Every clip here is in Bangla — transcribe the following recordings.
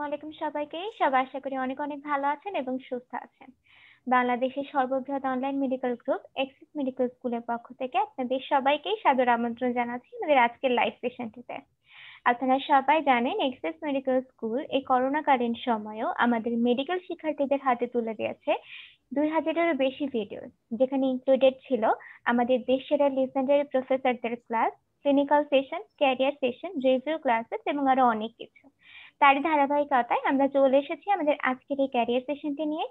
আসসালামু আলাইকুম সবাইকে সবাই আশা করি অনেক অনেক ভালো আছেন এবং সুস্থ আছেন বাংলাদেশের সর্ববৃহৎ online medical group Axis medical স্কুলের পক্ষ থেকে আপনাদের সবাইকেই সাদর আমন্ত্রণ জানাচ্ছি আমাদের আজকের লাইভ সেশনটিতে আপনারা সবাই জানেন এক্সেস মেডিকেল স্কুল এই করোনাকালীন সময়েও আমাদের মেডিকেল শিক্ষার্থীদের হাতে তুলে দিয়েছে দুই হাজারেরও বেশি ভিডিও যেখানে ইনক্লুডেড ছিল আমাদের দেশের লিসেন্ডারি প্রফেসরদের class clinical session career session review classes এবং আরো অনেক কিছু তারই ধারাবাহিকতায় আমরা চলে এসেছি আমাদের আজকের এই ক্যারিয়ার সেশনটি নিয়ে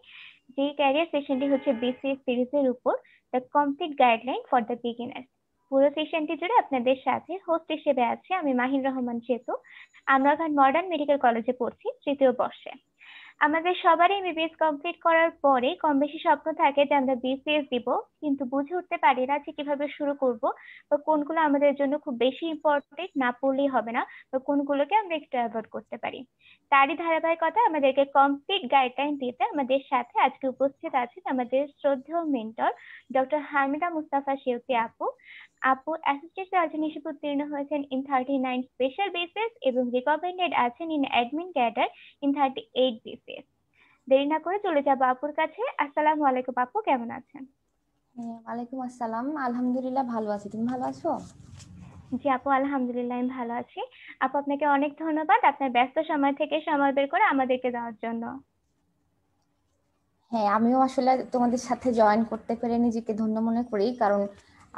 যে ক্যারিয়ার সেশনটি হচ্ছে বিসিএস সিরিজের উপর the complete guideline for the beginner পুরো সেশনটি জুড়ে আপনাদের সাথে হোস্ট হিসেবে আছে আমি মাহিন রহমান সেতু আমরা এখন মডার্ন মেডিকেল কলেজে পড়ছি তৃতীয় বর্ষে আমাদের সবারই এমবিবিএস কমপ্লিট করার পরে কম বেশি স্বপ্ন থাকে যে আমরা বিসিএস দিব কিন্তু বুঝে উঠতে পারি না যে কিভাবে শুরু করব বা কোনগুলো আমাদের জন্য খুব বেশি ইম্পর্টেন্ট না পড়লেই হবে না বা কোনগুলোকে আমরা একটু অ্যাভয়েড করতে পারি তারই ধারাবাহিকতা আমাদেরকে কমপ্লিট গাইডলাইন দিতে আমাদের সাথে আজকে উপস্থিত আছেন আমাদের শ্রদ্ধেয় মেন্টর ডক্টর হামিদা মুস্তাফা শেউতি আপু আপু অ্যাসোসিয়েট সার্জন হিসেবে উত্তীর্ণ হয়েছেন in thirty nine special basis এবং রিকমেন্ডেড আছেন in admin cadre in thirty eight basis পেয়ে দেরি না করে চলে যাবো আপুর কাছে আসসালাম আলাইকুম আপু কেমন আছেন হ্যাঁ, ওয়ালাইকুম আসসালাম আলহামদুলিল্লাহ ভালো আছি তুমি ভালো আছো জি আপু আলহামদুলিল্লাহ আমি ভালো আছি আপু আপনাকে অনেক ধন্যবাদ আপনার ব্যস্ত সময় থেকে সময় বের করে আমাদেরকে দেওয়ার জন্য হ্যাঁ আমিও আসলে তোমাদের সাথে জয়েন করতে পেরে নিজেকে ধন্য মনে করি কারণ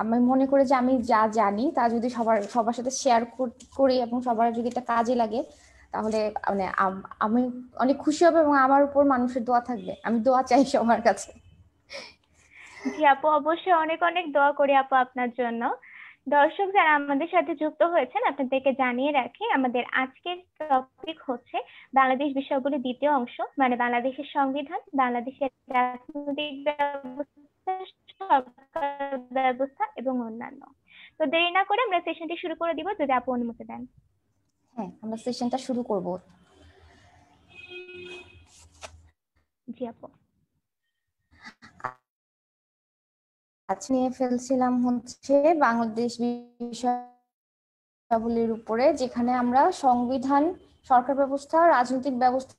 আমি মনে করি যে আমি যা জানি তা যদি সবার সবার সাথে শেয়ার করি এবং সবার যদি এটা কাজে লাগে তাহলে মানে আমি অনেক খুশি হবে এবং আমার উপর মানুষের দোয়া থাকবে আমি দোয়া চাই সবার কাছে জি আপু অবশ্যই অনেক অনেক দোয়া করি আপু আপনার জন্য দর্শক যারা আমাদের সাথে যুক্ত হয়েছেন আপনাদেরকে জানিয়ে রাখি আমাদের আজকের টপিক হচ্ছে বাংলাদেশ বিষয়গুলির দ্বিতীয় অংশ মানে বাংলাদেশের সংবিধান বাংলাদেশের রাজনৈতিক ব্যবস্থা ব্যবস্থা এবং অন্যান্য তো দেরি না করে আমরা সেশনটি শুরু করে দিব যদি আপু অনুমতি দেন হ্যাঁ আমরা সেশনটা শুরু করব জি আপু আজ নিয়ে ফেলছিলাম হচ্ছে বাংলাদেশ বিষয়াবলীর উপরে যেখানে আমরা সংবিধান সরকার ব্যবস্থা রাজনৈতিক ব্যবস্থা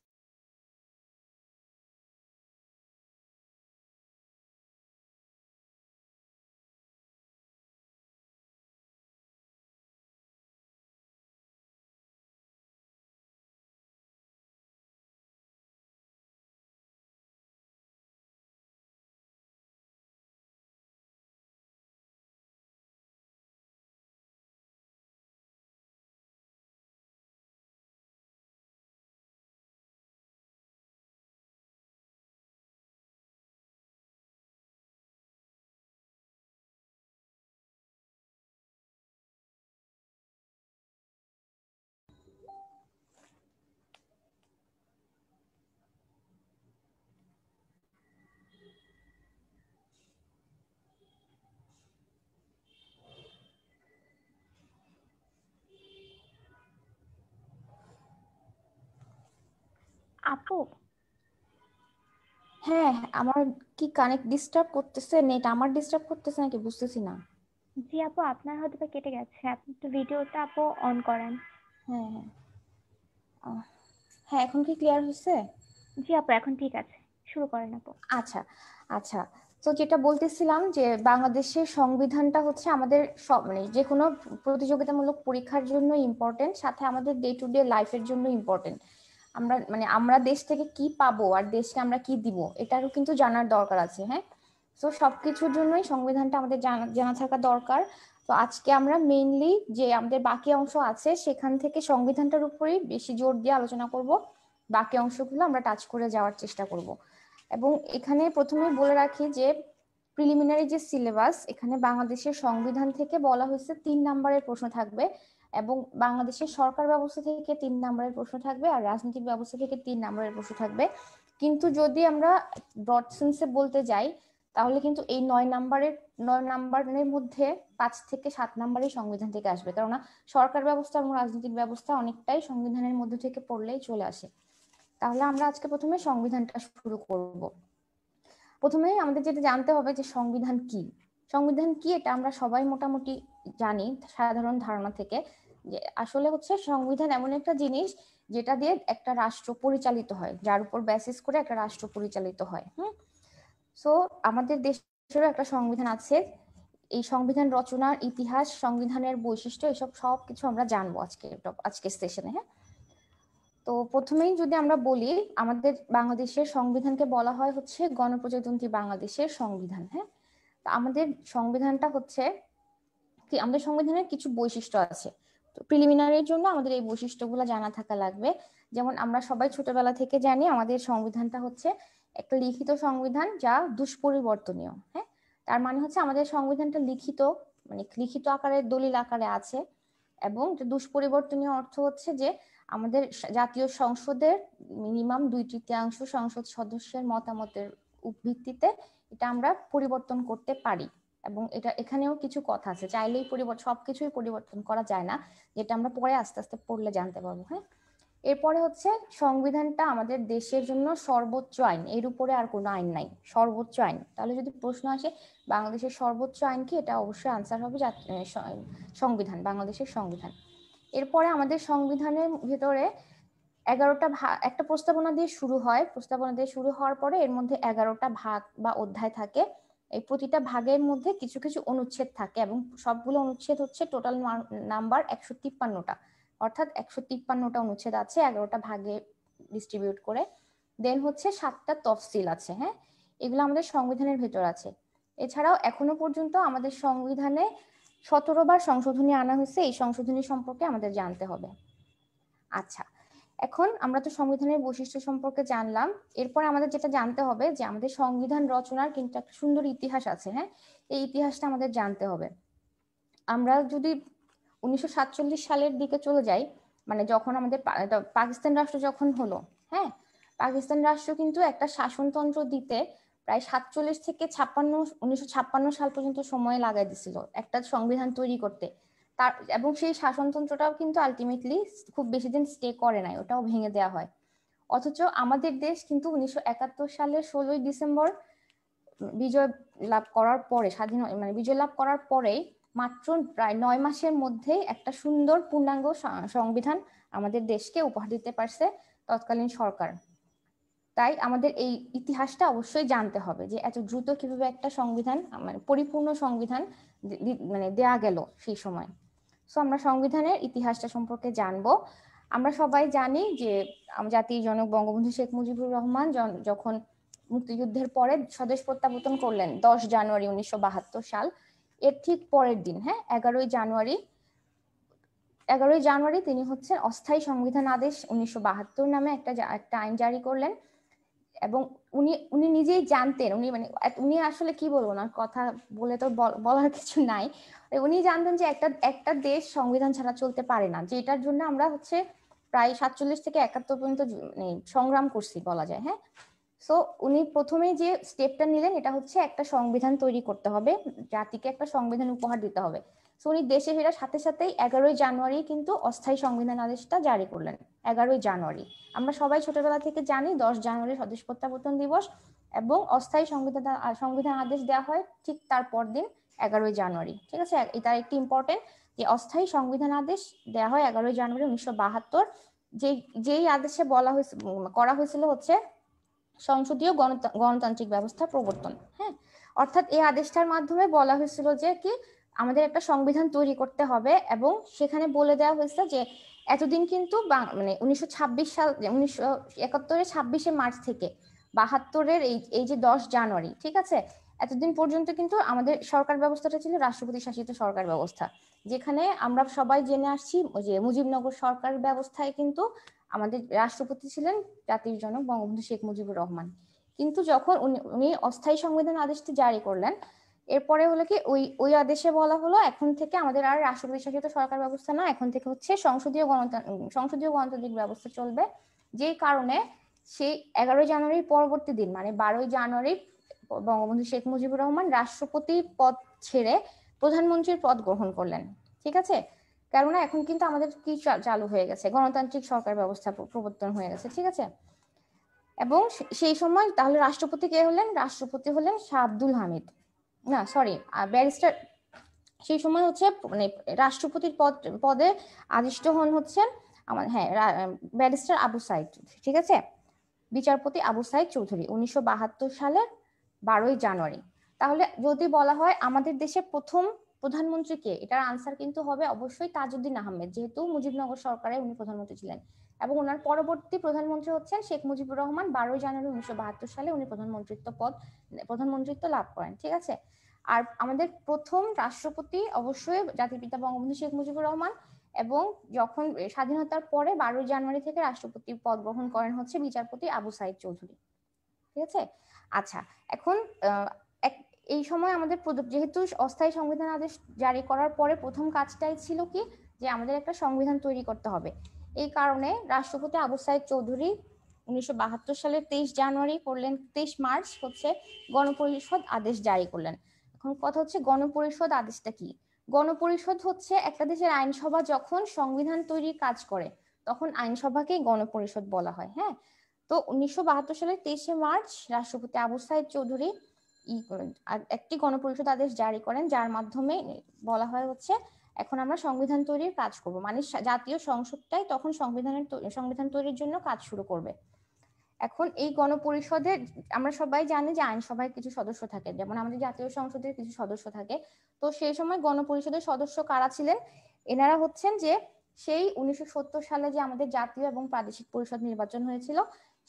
একটু হ্যাঁ আমার কি কানেক্ট ডিস্টার্ব করতেছে নেট আমার ডিস্টার্ব করতেছে নাকি বুঝতেছি না জি আপু আপনার হয়তো বা কেটে গেছে আপনি একটু ভিডিওটা আপু অন করেন হ্যাঁ হ্যাঁ হ্যাঁ এখন কি ক্লিয়ার হয়েছে জি আপু এখন ঠিক আছে শুরু করেন আপু আচ্ছা আচ্ছা তো যেটা বলতেছিলাম যে বাংলাদেশের সংবিধানটা হচ্ছে আমাদের সব মানে যে কোনো প্রতিযোগিতামূলক পরীক্ষার জন্য ইম্পর্টেন্ট সাথে আমাদের ডে টু ডে লাইফের জন্য ইম্পর্টেন্ট আমরা মানে আমরা দেশ থেকে কি পাবো আর দেশকে আমরা কি দিব এটারও কিন্তু জানার দরকার আছে হ্যাঁ তো সবকিছুর জন্যই সংবিধানটা আমাদের জানা জানা থাকা দরকার তো আজকে আমরা মেইনলি যে আমাদের বাকি অংশ আছে সেখান থেকে সংবিধানটার উপরেই বেশি জোর দিয়ে আলোচনা করব বাকি অংশগুলো আমরা টাচ করে যাওয়ার চেষ্টা করব এবং এখানে প্রথমে বলে রাখি যে প্রিলিমিনারি যে সিলেবাস এখানে বাংলাদেশের সংবিধান থেকে বলা হয়েছে তিন নম্বরের প্রশ্ন থাকবে এবং বাংলাদেশের সরকার ব্যবস্থা থেকে তিন নম্বরের প্রশ্ন থাকবে আর রাজনৈতিক ব্যবস্থা থেকে তিন নম্বরের প্রশ্ন থাকবে কিন্তু যদি আমরা ব্রড সেন্সে বলতে যাই তাহলে কিন্তু এই নয় নাম্বারের নয় নাম্বারের মধ্যে পাঁচ থেকে সাত নাম্বারই সংবিধান থেকে আসবে কেননা সরকার ব্যবস্থা এবং রাজনৈতিক ব্যবস্থা অনেকটাই সংবিধানের মধ্যে থেকে পড়লেই চলে আসে তাহলে আমরা আজকে প্রথমে সংবিধানটা শুরু করব প্রথমে আমাদের যেটা জানতে হবে যে সংবিধান কি সংবিধান কি এটা আমরা সবাই মোটামুটি জানি সাধারণ ধারণা থেকে যে আসলে হচ্ছে সংবিধান এমন একটা জিনিস যেটা দিয়ে একটা রাষ্ট্র পরিচালিত হয় যার উপর বেসিস করে একটা রাষ্ট্র পরিচালিত হয় হুম সো আমাদের দেশেরও একটা সংবিধান আছে এই সংবিধান রচনার ইতিহাস সংবিধানের বৈশিষ্ট্য এসব সব কিছু আমরা জানবো আজকে আজকে স্টেশনে হ্যাঁ তো প্রথমেই যদি আমরা বলি আমাদের বাংলাদেশের সংবিধানকে বলা হয় হচ্ছে গণপ্রজাতন্ত্রী বাংলাদেশের সংবিধান হ্যাঁ তা আমাদের সংবিধানটা হচ্ছে কি আমাদের সংবিধানের কিছু বৈশিষ্ট্য আছে তো প্রিলিমিনারির জন্য আমাদের এই বৈশিষ্ট্যগুলো জানা থাকা লাগবে যেমন আমরা সবাই ছোটবেলা থেকে জানি আমাদের সংবিধানটা হচ্ছে একটা লিখিত সংবিধান যা দুষ্পরিবর্তনীয় হ্যাঁ তার মানে হচ্ছে আমাদের সংবিধানটা লিখিত মানে লিখিত আকারে দলিল আকারে আছে এবং দুষ্পরিবর্তনীয় অর্থ হচ্ছে যে আমাদের জাতীয় সংসদের মিনিমাম দুই তৃতীয়াংশ সংসদ সদস্যের মতামতের ভিত্তিতে এটা আমরা পরিবর্তন করতে পারি এবং এটা এখানেও কিছু কথা আছে চাইলেই পরিবর্তন সবকিছুই পরিবর্তন করা যায় না যেটা আমরা পরে আস্তে আস্তে পড়লে জানতে পারবো হ্যাঁ এরপরে হচ্ছে সংবিধানটা আমাদের দেশের জন্য সর্বোচ্চ আইন এর উপরে আর কোনো আইন নাই সর্বোচ্চ আইন তাহলে যদি প্রশ্ন আসে বাংলাদেশের সর্বোচ্চ আইন কি এটা অবশ্যই আনসার হবে সংবিধান বাংলাদেশের সংবিধান এরপরে আমাদের সংবিধানের ভেতরে এগারোটা ভাগ একটা প্রস্তাবনা দিয়ে শুরু হয় প্রস্তাবনা দিয়ে শুরু হওয়ার পরে এর মধ্যে এগারোটা ভাগ বা অধ্যায় থাকে এই প্রতিটা ভাগের মধ্যে কিছু কিছু অনুচ্ছেদ থাকে এবং সবগুলো অনুচ্ছেদ হচ্ছে টোটাল নাম্বার একশো তিপ্পান্নটা অর্থাৎ একশো তিপ্পান্নটা অনুচ্ছেদ আছে এগারোটা ভাগে ডিস্ট্রিবিউট করে দেন হচ্ছে সাতটা তফসিল আছে হ্যাঁ এগুলো আমাদের সংবিধানের ভেতর আছে এছাড়াও এখনো পর্যন্ত আমাদের সংবিধানে সতেরো বার সংশোধনী আনা হয়েছে এই সংশোধনী সম্পর্কে আমাদের জানতে হবে আচ্ছা এখন আমরা তো সংবিধানের বৈশিষ্ট্য সম্পর্কে জানলাম এরপর আমাদের যেটা জানতে হবে যে আমাদের সংবিধান রচনার কিন্তু একটা সুন্দর ইতিহাস আছে হ্যাঁ এই ইতিহাসটা আমাদের জানতে হবে আমরা যদি উনিশশো সালের দিকে চলে যাই মানে যখন আমাদের পাকিস্তান রাষ্ট্র যখন হলো হ্যাঁ পাকিস্তান রাষ্ট্র কিন্তু একটা শাসনতন্ত্র দিতে প্রায় সাতচল্লিশ থেকে ছাপ্পান্ন উনিশশো সাল পর্যন্ত সময় লাগাই দিছিল একটা সংবিধান তৈরি করতে তার এবং সেই শাসনতন্ত্রটাও কিন্তু আলটিমেটলি খুব বেশি দিন স্টে করে নাই ওটাও ভেঙে দেওয়া হয় অথচ আমাদের দেশ কিন্তু উনিশশো একাত্তর সালের ষোলোই ডিসেম্বর বিজয় লাভ করার পরে স্বাধীন মানে বিজয় লাভ করার পরেই মাত্র প্রায় নয় মাসের মধ্যে একটা সুন্দর পূর্ণাঙ্গ সংবিধান আমাদের দেশকে উপহার দিতে পারছে তৎকালীন সরকার তাই আমাদের এই ইতিহাসটা অবশ্যই জানতে হবে যে এত দ্রুত কিভাবে একটা সংবিধান মানে পরিপূর্ণ সংবিধান মানে দেয়া গেল সেই সময় সো আমরা সংবিধানের ইতিহাসটা সম্পর্কে জানব আমরা সবাই জানি যে জাতির জনক বঙ্গবন্ধু শেখ মুজিবুর রহমান যখন মুক্তিযুদ্ধের পরে স্বদেশ প্রত্যাবর্তন করলেন দশ জানুয়ারি উনিশশো সাল এর ঠিক পরের দিন হ্যাঁ এগারোই জানুয়ারি এগারোই জানুয়ারি তিনি হচ্ছেন অস্থায়ী সংবিধান আদেশ উনিশশো নামে একটা একটা আইন জারি করলেন এবং উনি উনি নিজেই জানতেন উনি মানে উনি আসলে কি বলবো না কথা বলে তো বলার কিছু নাই উনি জানতেন যে একটা একটা দেশ সংবিধান ছাড়া চলতে পারে না যে এটার জন্য আমরা হচ্ছে প্রায় সাতচল্লিশ থেকে একাত্তর পর্যন্ত মানে সংগ্রাম করছি বলা যায় হ্যাঁ সো উনি প্রথমে যে স্টেপটা নিলেন এটা হচ্ছে একটা সংবিধান তৈরি করতে হবে জাতিকে একটা সংবিধান উপহার দিতে হবে সো উনি দেশে ফেরার সাথে সাথেই এগারোই জানুয়ারি কিন্তু অস্থায়ী সংবিধান আদেশটা জারি করলেন এগারোই জানুয়ারি আমরা সবাই ছোটবেলা থেকে জানি দশ জানুয়ারি স্বদেশ প্রত্যাবর্তন দিবস এবং অস্থায়ী সংবিধান সংবিধান আদেশ দেওয়া হয় ঠিক তার পর দিন এগারোই জানুয়ারি ঠিক আছে এটা একটি ইম্পর্টেন্ট যে অস্থায়ী সংবিধান আদেশ দেওয়া হয় এগারোই জানুয়ারি উনিশশো বাহাত্তর যে যেই আদেশে বলা হয়েছে করা হয়েছিল হচ্ছে সংসদীয় গণতান্ত্রিক ব্যবস্থা প্রবর্তন হ্যাঁ অর্থাৎ এই আদেশটার মাধ্যমে বলা হয়েছিল যে কি আমাদের একটা সংবিধান তৈরি করতে হবে এবং সেখানে বলে দেওয়া হয়েছে যে এতদিন কিন্তু মানে উনিশশো সাল উনিশশো একাত্তরের ছাব্বিশে মার্চ থেকে বাহাত্তরের এই এই যে দশ জানুয়ারি ঠিক আছে এতদিন পর্যন্ত কিন্তু আমাদের সরকার ব্যবস্থাটা ছিল রাষ্ট্রপতি শাসিত সরকার ব্যবস্থা যেখানে আমরা সবাই জেনে আসছি যে মুজিবনগর সরকার ব্যবস্থায় কিন্তু আমাদের রাষ্ট্রপতি ছিলেন জাতির জনক বঙ্গবন্ধু শেখ মুজিবুর রহমান কিন্তু যখন উনি অস্থায়ী সংবিধান আদেশটি জারি করলেন এরপরে হলো কি ওই ওই আদেশে বলা হলো এখন থেকে আমাদের আর রাষ্ট্রপতি শাসিত সরকার ব্যবস্থা না এখন থেকে হচ্ছে সংসদীয় গণতান্ত্রিক সংসদীয় গণতান্ত্রিক ব্যবস্থা চলবে যেই কারণে সেই এগারোই জানুয়ারির পরবর্তী দিন মানে বারোই জানুয়ারি বঙ্গবন্ধু শেখ মুজিবুর রহমান রাষ্ট্রপতি পদ ছেড়ে প্রধানমন্ত্রীর পদ গ্রহণ করলেন ঠিক আছে কেননা এখন কিন্তু আমাদের কি চালু হয়ে গেছে গণতান্ত্রিক সরকার ব্যবস্থা প্রবর্তন হয়ে গেছে ঠিক আছে এবং সেই সময় তাহলে রাষ্ট্রপতি কে হলেন রাষ্ট্রপতি হলেন শাহ আব্দুল হামিদ না সরি ব্যারিস্টার সেই সময় হচ্ছে মানে রাষ্ট্রপতির পদ পদে আদিষ্ট হন হচ্ছেন আমার হ্যাঁ ব্যারিস্টার আবু সাইদ ঠিক আছে বিচারপতি আবু সাইদ চৌধুরী উনিশশো সালের বারোই জানুয়ারি তাহলে যদি বলা হয় আমাদের দেশে প্রথম প্রধানমন্ত্রী কে এটার আনসার কিন্তু হবে অবশ্যই তাজউদ্দিন আহমেদ যেহেতু মুজিবনগর সরকারে উনি প্রধানমন্ত্রী ছিলেন এবং ওনার পরবর্তী প্রধানমন্ত্রী হচ্ছেন শেখ মুজিবুর রহমান বারোই জানুয়ারি উনিশশো বাহাত্তর সালে উনি প্রধানমন্ত্রিত্ব পদ প্রধানমন্ত্রিত্ব লাভ করেন ঠিক আছে আর আমাদের প্রথম রাষ্ট্রপতি অবশ্যই জাতির পিতা বঙ্গবন্ধু শেখ মুজিবুর রহমান এবং যখন স্বাধীনতার পরে বারোই জানুয়ারি থেকে রাষ্ট্রপতি পদ গ্রহণ করেন হচ্ছে বিচারপতি আবু সাইদ চৌধুরী ঠিক আছে আচ্ছা এখন এই সময় আমাদের যেহেতু অস্থায়ী সংবিধান আদেশ জারি করার পরে প্রথম কাজটাই ছিল কি যে আমাদের একটা সংবিধান তৈরি করতে হবে এই কারণে রাষ্ট্রপতি আবু সাইদ চৌধুরী উনিশশো সালের তেইশ জানুয়ারি করলেন তেইশ মার্চ হচ্ছে গণপরিষদ আদেশ জারি করলেন এখন কথা হচ্ছে গণপরিষদ আদেশটা কি গণপরিষদ হচ্ছে একটা দেশের আইনসভা যখন সংবিধান তৈরির কাজ করে তখন আইনসভাকে গণপরিষদ বলা হয় হ্যাঁ তো উনিশশো সালের তেইশে মার্চ রাষ্ট্রপতি আবু সাইদ চৌধুরী ই করেন একটি গণপরিষদ আদেশ জারি করেন যার মাধ্যমে বলা হয় হচ্ছে এখন আমরা সংবিধান তৈরির কাজ করব মানে জাতীয় সংসদটাই তখন সংবিধানের সংবিধান তৈরির জন্য কাজ শুরু করবে এখন এই গণপরিষদে আমরা সবাই জানি যে আইনসভায় কিছু সদস্য থাকে যেমন আমাদের জাতীয় সংসদের কিছু সদস্য থাকে তো সেই সময় গণপরিষদের সদস্য কারা ছিলেন এনারা হচ্ছেন যে সেই উনিশশো সালে যে আমাদের জাতীয় এবং প্রাদেশিক পরিষদ নির্বাচন হয়েছিল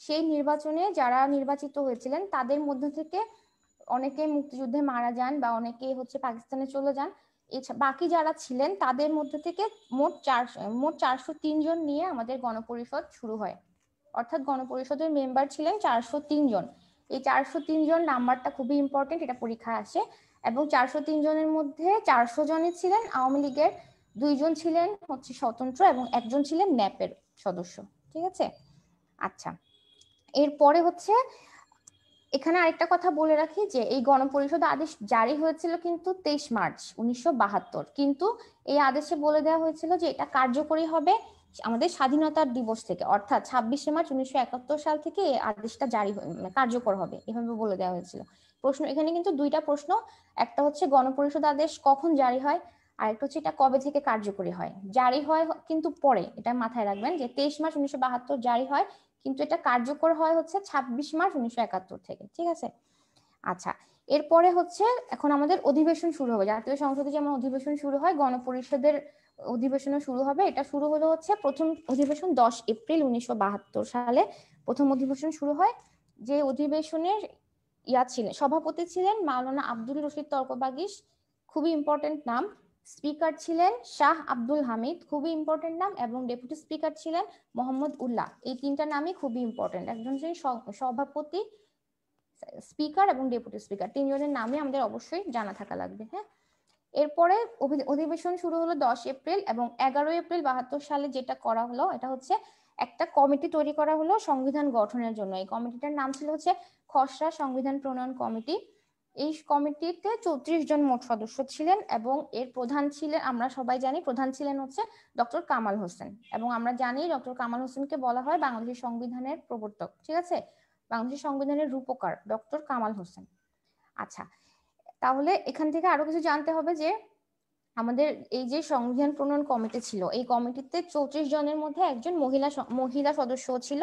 সেই নির্বাচনে যারা নির্বাচিত হয়েছিলেন তাদের মধ্য থেকে অনেকে মুক্তিযুদ্ধে মারা যান বা অনেকে হচ্ছে পাকিস্তানে চলে যান বাকি যারা ছিলেন তাদের মধ্যে থেকে মোট চার মোট চারশো জন নিয়ে আমাদের গণপরিষদ শুরু হয় অর্থাৎ গণপরিষদের মেম্বার ছিলেন চারশো জন এই চারশো জন নাম্বারটা খুবই ইম্পর্টেন্ট এটা পরীক্ষায় আসে এবং চারশো জনের মধ্যে চারশো জনই ছিলেন আওয়ামী লীগের দুইজন ছিলেন হচ্ছে স্বতন্ত্র এবং একজন ছিলেন ন্যাপের সদস্য ঠিক আছে আচ্ছা এরপরে হচ্ছে এখানে আরেকটা কথা বলে রাখি যে এই গণপরিষদ আদেশ জারি হয়েছিল কিন্তু তেইশ মার্চ উনিশশো কিন্তু এই আদেশে বলে দেওয়া হয়েছিল যে এটা কার্যকরী হবে আমাদের স্বাধীনতার দিবস থেকে অর্থাৎ ছাব্বিশে মার্চ উনিশশো একাত্তর সাল থেকে এই আদেশটা জারি মানে কার্যকর হবে এভাবে বলে দেওয়া হয়েছিল প্রশ্ন এখানে কিন্তু দুইটা প্রশ্ন একটা হচ্ছে গণপরিষদ আদেশ কখন জারি হয় আর একটা হচ্ছে এটা কবে থেকে কার্যকরী হয় জারি হয় কিন্তু পরে এটা মাথায় রাখবেন যে তেইশ মার্চ উনিশশো বাহাত্তর জারি হয় কিন্তু এটা কার্যকর হয় হচ্ছে ছাব্বিশ মার্চ উনিশশো একাত্তর থেকে ঠিক আছে আচ্ছা এরপরে হচ্ছে এখন আমাদের অধিবেশন শুরু হবে জাতীয় সংসদে যেমন অধিবেশন শুরু হয় গণপরিষদের অধিবেশনও শুরু হবে এটা শুরু হলো হচ্ছে প্রথম অধিবেশন দশ এপ্রিল উনিশশো সালে প্রথম অধিবেশন শুরু হয় যে অধিবেশনের ইয়া ছিলেন সভাপতি ছিলেন মাওলানা আব্দুল রশিদ তর্কবাগিস খুবই ইম্পর্টেন্ট নাম স্পিকার ছিলেন শাহ আব্দুল হামিদ খুবই ইম্পর্টেন্ট নাম এবং ডেপুটি স্পিকার ছিলেন মোহাম্মদ উল্লাহ এই তিনটা নামই খুবই ইম্পর্টেন্ট একজন ছিলেন সভাপতি স্পিকার এবং ডেপুটি স্পিকার তিনজনের নামই আমাদের অবশ্যই জানা থাকা লাগবে হ্যাঁ এরপরে অধিবেশন শুরু হলো দশ এপ্রিল এবং এগারো এপ্রিল বাহাত্তর সালে যেটা করা হলো এটা হচ্ছে একটা কমিটি তৈরি করা হলো সংবিধান গঠনের জন্য এই কমিটিটার নাম ছিল হচ্ছে খসড়া সংবিধান প্রণয়ন কমিটি এই কমিটিতে চৌত্রিশ জন মোট সদস্য ছিলেন এবং এর প্রধান ছিলেন আমরা সবাই জানি প্রধান ছিলেন হচ্ছে ডক্টর কামাল হোসেন এবং আমরা জানি ডক্টর কামাল হোসেনকে বলা হয় বাংলাদেশ সংবিধানের প্রবর্তক ঠিক আছে বাংলাদেশ সংবিধানের রূপকার ডক্টর কামাল হোসেন আচ্ছা তাহলে এখান থেকে আরো কিছু জানতে হবে যে আমাদের এই যে সংবিধান প্রণয়ন কমিটি ছিল এই কমিটিতে চৌত্রিশ জনের মধ্যে একজন মহিলা মহিলা সদস্য ছিল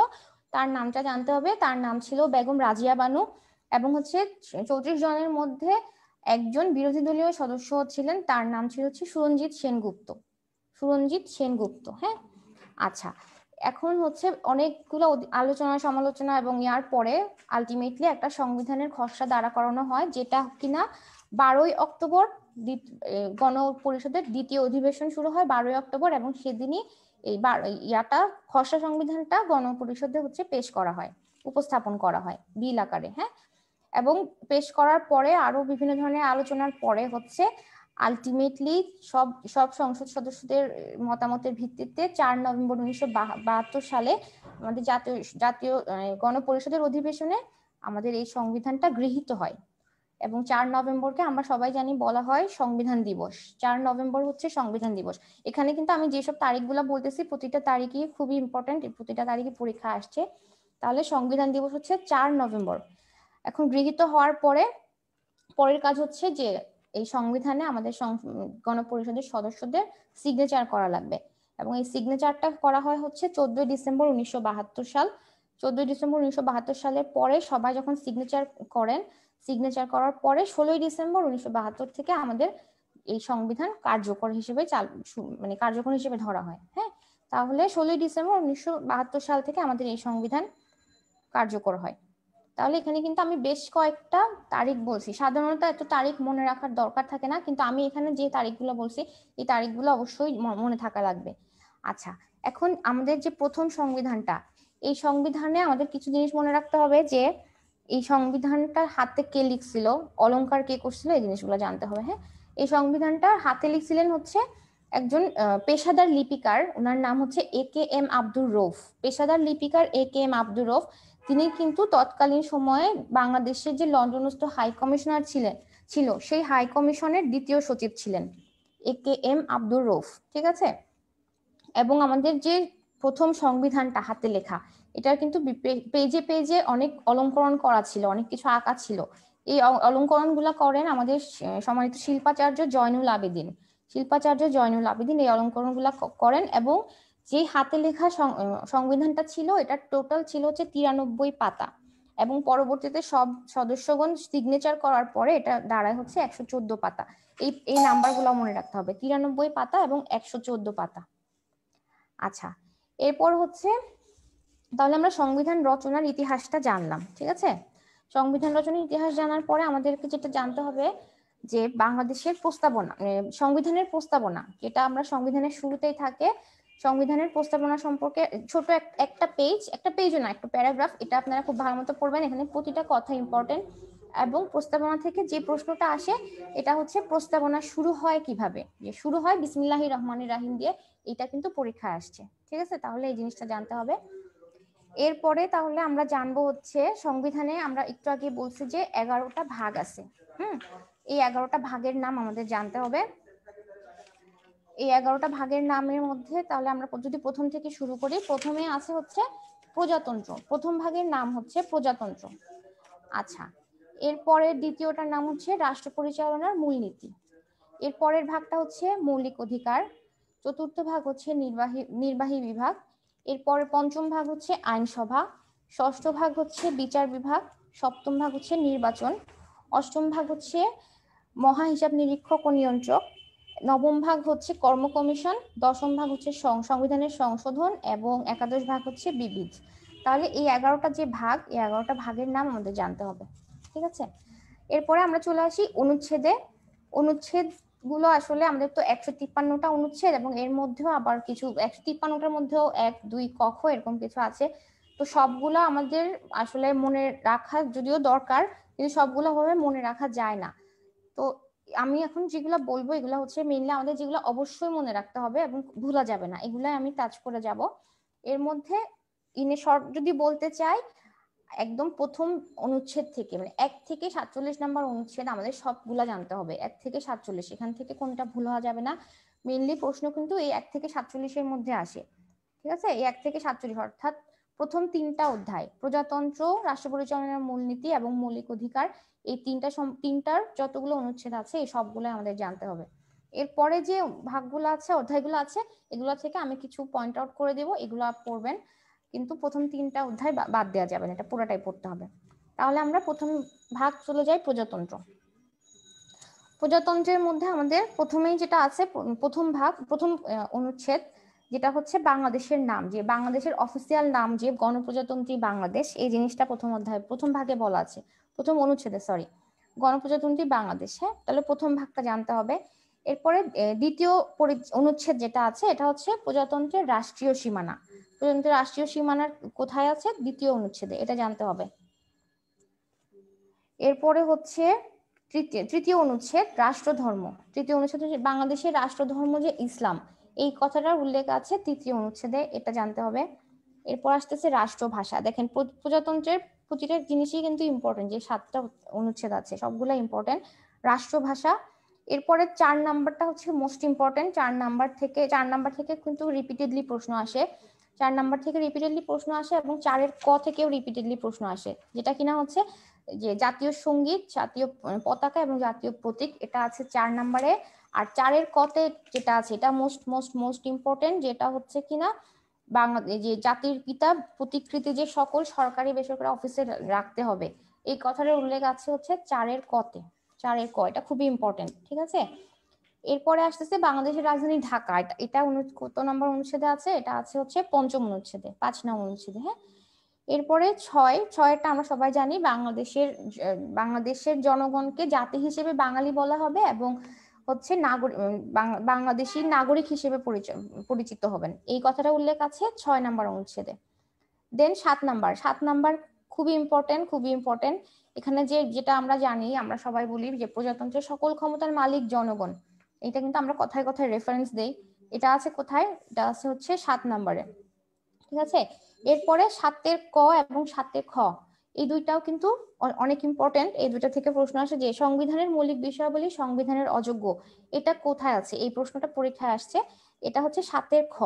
তার নামটা জানতে হবে তার নাম ছিল বেগম রাজিয়া বানু এবং হচ্ছে চৌত্রিশ জনের মধ্যে একজন বিরোধী দলীয় সদস্য ছিলেন তার নাম ছিল হচ্ছে সুরঞ্জিৎ সেনগুপ্ত সুরঞ্জিৎ সেনগুপ্ত হ্যাঁ আচ্ছা এখন হচ্ছে অনেকগুলো আলোচনা সমালোচনা এবং ইয়ার পরে আলটিমেটলি একটা সংবিধানের খসড়া দাঁড়া করানো হয় যেটা কিনা বারোই অক্টোবর গণ পরিষদের দ্বিতীয় অধিবেশন শুরু হয় বারোই অক্টোবর এবং সেদিনই এই ইয়াটা খসড়া সংবিধানটা গণ হচ্ছে পেশ করা হয় উপস্থাপন করা হয় বিল আকারে হ্যাঁ এবং পেশ করার পরে আরো বিভিন্ন ধরনের আলোচনার পরে হচ্ছে আলটিমেটলি সব সব সংসদ সদস্যদের মতামতের ভিত্তিতে চার নভেম্বর উনিশশো বাহাত্তর সালে আমাদের জাতীয় জাতীয় মানে গণপরিষদের অধিবেশনে আমাদের এই সংবিধানটা গৃহীত হয় এবং চার নভেম্বরকে আমরা সবাই জানি বলা হয় সংবিধান দিবস চার নভেম্বর হচ্ছে সংবিধান দিবস এখানে কিন্তু আমি যেসব তারিখগুলো বলতেছি প্রতিটা তারিখই খুবই ইম্পর্টেন্ট প্রতিটা তারিখে পরীক্ষা আসছে তাহলে সংবিধান দিবস হচ্ছে চার নভেম্বর এখন গৃহীত হওয়ার পরে পরের কাজ হচ্ছে যে এই সংবিধানে আমাদের গণপরিষদের সদস্যদের সিগনেচার করা লাগবে এবং এই সিগনেচারটা করা হয় হচ্ছে চোদ্দই ডিসেম্বর উনিশশো সাল চোদ্দই ডিসেম্বর উনিশশো সালের পরে সবাই যখন সিগনেচার করেন সিগনেচার করার পরে ষোলোই ডিসেম্বর উনিশশো থেকে আমাদের এই সংবিধান কার্যকর হিসেবে মানে কার্যকর হিসেবে ধরা হয় হ্যাঁ তাহলে ষোলোই ডিসেম্বর উনিশশো সাল থেকে আমাদের এই সংবিধান কার্যকর হয় তাহলে এখানে কিন্তু আমি বেশ কয়েকটা তারিখ বলছি সাধারণত এত তারিখ মনে রাখার দরকার থাকে না কিন্তু আমি এখানে যে তারিখগুলো বলছি এই তারিখগুলো অবশ্যই মনে থাকা লাগবে আচ্ছা এখন আমাদের যে প্রথম সংবিধানটা এই সংবিধানে আমাদের কিছু জিনিস মনে রাখতে হবে যে এই সংবিধানটার হাতে কে লিখছিল অলঙ্কার কে করছিল এই জিনিসগুলো জানতে হবে হ্যাঁ এই সংবিধানটা হাতে লিখছিলেন হচ্ছে একজন পেশাদার লিপিকার ওনার নাম হচ্ছে A K M Abdur Rouf পেশাদার লিপিকার A K M Abdur Rouf তিনি কিন্তু তৎকালীন সময়ে বাংলাদেশের যে লন্ডনস্থ হাই কমিশনার ছিলেন ছিল সেই হাই কমিশনের দ্বিতীয় সচিব ছিলেন A K M Abdur Rouf ঠিক আছে এবং আমাদের যে প্রথম সংবিধানটা হাতে লেখা এটার কিন্তু পেজে পেজে অনেক অলঙ্করণ করা ছিল অনেক কিছু আঁকা ছিল এই অলঙ্করণগুলো করেন আমাদের সম্মানিত শিল্পাচার্য জয়নুল আবেদিন শিল্পাচার্য জয়নুল আবেদিন এই গুলা করেন এবং যে হাতে লেখা সংবিধানটা ছিল এটা টোটাল ছিল হচ্ছে তিরানব্বই পাতা এবং পরবর্তীতে সব সদস্যগণ সিগনেচার করার পরে এটা দাঁড়ায় হচ্ছে একশো চোদ্দ পাতা এই এই নাম্বারগুলো মনে রাখতে হবে তিরানব্বই পাতা এবং একশো চোদ্দ পাতা আচ্ছা এরপর হচ্ছে তাহলে আমরা সংবিধান রচনার ইতিহাসটা জানলাম ঠিক আছে সংবিধান রচনার ইতিহাস জানার পরে আমাদেরকে যেটা জানতে হবে যে বাংলাদেশের প্রস্তাবনা মানে সংবিধানের প্রস্তাবনা যেটা আমরা সংবিধানের শুরুতেই থাকে সংবিধানের প্রস্তাবনা সম্পর্কে ছোট একটা পেজ একটা পেজও না একটা প্যারাগ্রাফ এটা আপনারা খুব ভালো মতো পড়বেন এখানে প্রতিটা কথা ইম্পর্টেন্ট এবং প্রস্তাবনা থেকে যে প্রশ্নটা আসে এটা হচ্ছে প্রস্তাবনা শুরু হয় কিভাবে যে শুরু হয় বিসমিল্লাহ রহমানের রাহিম দিয়ে এটা কিন্তু পরীক্ষা আসছে ঠিক আছে তাহলে এই জিনিসটা জানতে হবে এরপরে তাহলে আমরা জানবো হচ্ছে সংবিধানে আমরা একটু আগে বলছি যে এগারোটা ভাগ আছে হুম এই এগারোটা ভাগের নাম আমাদের জানতে হবে এই এগারোটা ভাগের নামের মধ্যে তাহলে আমরা যদি প্রথম থেকে শুরু করি প্রথমে আছে হচ্ছে প্রজাতন্ত্র প্রথম ভাগের নাম হচ্ছে প্রজাতন্ত্র আচ্ছা এরপরে দ্বিতীয়টার নাম হচ্ছে রাষ্ট্র পরিচালনার মূলনীতি এর পরের ভাগটা হচ্ছে মৌলিক অধিকার চতুর্থ ভাগ হচ্ছে নির্বাহী নির্বাহী বিভাগ এরপরে পঞ্চম ভাগ হচ্ছে আইনসভা ষষ্ঠ ভাগ হচ্ছে বিচার বিভাগ সপ্তম ভাগ হচ্ছে নির্বাচন অষ্টম ভাগ হচ্ছে মহা হিসাব নিরীক্ষক ও নিয়ন্ত্রক নবম ভাগ হচ্ছে কর্ম কমিশন দশম ভাগ হচ্ছে সংবিধানের সংশোধন এবং একাদশ ভাগ হচ্ছে বিবিধ তাহলে এই এগারোটা যে ভাগ এই এগারোটা ভাগের নাম আমাদের জানতে হবে ঠিক আছে এরপরে আমরা চলে আসি অনুচ্ছেদে অনুচ্ছেদ গুলো আসলে আমাদের তো একশো তিপ্পান্নটা অনুচ্ছেদ এবং এর মধ্যেও আবার কিছু একশো তিপ্পান্নটার মধ্যেও এক দুই কখ এরকম কিছু আছে তো সবগুলো আমাদের আসলে মনে রাখা যদিও দরকার কিন্তু সবগুলো ভাবে মনে রাখা যায় না তো আমি এখন যেগুলো বলবো এগুলো হচ্ছে মেইনলি আমাদের যেগুলো অবশ্যই মনে রাখতে হবে এবং ভুলা যাবে না এগুলাই আমি টাচ করে যাব এর মধ্যে ইনে শর্ট যদি বলতে চাই একদম প্রথম অনুচ্ছেদ থেকে মানে এক থেকে সাতচল্লিশ নাম্বার অনুচ্ছেদ আমাদের সবগুলা জানতে হবে এক থেকে সাতচল্লিশ এখান থেকে কোনটা ভুল হওয়া যাবে না মেইনলি প্রশ্ন কিন্তু এই এক থেকে সাতচল্লিশের মধ্যে আসে ঠিক আছে এই এক থেকে সাতচল্লিশ অর্থাৎ প্রথম তিনটা অধ্যায় প্রজাতন্ত্র রাষ্ট্র পরিচালনার মূলনীতি এবং মৌলিক অধিকার এই তিনটা তিনটার যতগুলো অনুচ্ছেদ আছে এই সবগুলো আমাদের জানতে হবে এরপরে যে ভাগগুলো আছে অধ্যায়গুলো আছে এগুলো থেকে আমি কিছু পয়েন্ট আউট করে দেব এগুলো পড়বেন কিন্তু প্রথম তিনটা অধ্যায় বাদ দেওয়া যাবে না এটা পুরোটাই পড়তে হবে তাহলে আমরা প্রথম ভাগ চলে যাই প্রজাতন্ত্র প্রজাতন্ত্রের মধ্যে আমাদের প্রথমেই যেটা আছে প্রথম ভাগ প্রথম অনুচ্ছেদ যেটা হচ্ছে বাংলাদেশের নাম যে বাংলাদেশের অফিসিয়াল নাম যে গণপ্রজাতন্ত্রী বাংলাদেশ এই জিনিসটা প্রথম অধ্যায় প্রথম ভাগে বলা আছে প্রথম অনুচ্ছেদে সরি গণপ্রজাতন্ত্রী বাংলাদেশ হ্যাঁ তাহলে প্রথম ভাগটা জানতে হবে এরপরে দ্বিতীয় অনুচ্ছেদ যেটা আছে এটা হচ্ছে প্রজাতন্ত্রের রাষ্ট্রীয় সীমানা প্রজাতন্ত্রের রাষ্ট্রীয় সীমানার কোথায় আছে দ্বিতীয় অনুচ্ছেদে এটা জানতে হবে এরপরে হচ্ছে তৃতীয় তৃতীয় অনুচ্ছেদ রাষ্ট্রধর্ম তৃতীয় অনুচ্ছেদ হচ্ছে বাংলাদেশের রাষ্ট্রধর্ম যে ইসলাম এই কথাটার উল্লেখ আছে তৃতীয় অনুচ্ছেদে এটা জানতে হবে এরপর আসতেছে রাষ্ট্রভাষা দেখেন প্রজাতন্ত্রের প্রতিটা জিনিসই কিন্তু ইম্পর্টেন্ট যে সাতটা অনুচ্ছেদ আছে সবগুলা ইম্পর্টেন্ট রাষ্ট্রভাষা এরপরে চার নাম্বারটা হচ্ছে মোস্ট ইম্পর্টেন্ট চার নাম্বার থেকে চার নাম্বার থেকে কিন্তু রিপিটেডলি প্রশ্ন আসে চার নাম্বার থেকে রিপিটেডলি প্রশ্ন আসে এবং চারের ক থেকেও রিপিটেডলি প্রশ্ন আসে যেটা কিনা হচ্ছে যে জাতীয় সঙ্গীত জাতীয় পতাকা এবং জাতীয় প্রতীক এটা আছে চার নাম্বারে আর চারের কতে যেটা আছে এটা মোস্ট মোস্ট মোস্ট ইম্পর্টেন্ট যেটা হচ্ছে কিনা বাংলাদেশ যে জাতির পিতা প্রতিকৃতি যে সকল সরকারি বেসরকারি অফিসে রাখতে হবে এই কথাটার উল্লেখ আছে হচ্ছে চারের কতে চারের ক এটা খুবই ইম্পর্টেন্ট ঠিক আছে এরপরে আসতেছে বাংলাদেশের রাজধানী ঢাকা এটা কত নম্বর অনুচ্ছেদে আছে এটা আছে হচ্ছে পঞ্চম অনুচ্ছেদে পাঁচ নম্বর অনুচ্ছেদে হ্যাঁ এরপরে ছয় ছয়টা আমরা সবাই জানি বাংলাদেশের বাংলাদেশের জনগণকে জাতি হিসেবে বাঙালি বলা হবে এবং হচ্ছে নাগরিক বাংলাদেশী নাগরিক হিসেবে পরিচিত হবেন এই কথাটা উল্লেখ আছে ছয় নাম্বার অনুচ্ছেদে দেন সাত নাম্বার সাত নাম্বার খুবই ইম্পর্টেন্ট খুবই ইম্পর্টেন্ট এখানে যে যেটা আমরা জানি আমরা সবাই বলি যে প্রজাতন্ত্রের সকল ক্ষমতার মালিক জনগণ এটা কিন্তু আমরা কথায় কথায় রেফারেন্স দেই এটা আছে কোথায় এটা আছে হচ্ছে সাত নাম্বারে ঠিক আছে এরপরে সাতের ক এবং সাতের খ এই দুইটাও কিন্তু অনেক ইম্পর্টেন্ট এই দুইটা থেকে প্রশ্ন আসে যে সংবিধানের মৌলিক বিষয়াবলী সংবিধানের অযোগ্য এটা কোথায় আছে এই প্রশ্নটা পরীক্ষায় আসছে এটা হচ্ছে সাতের খ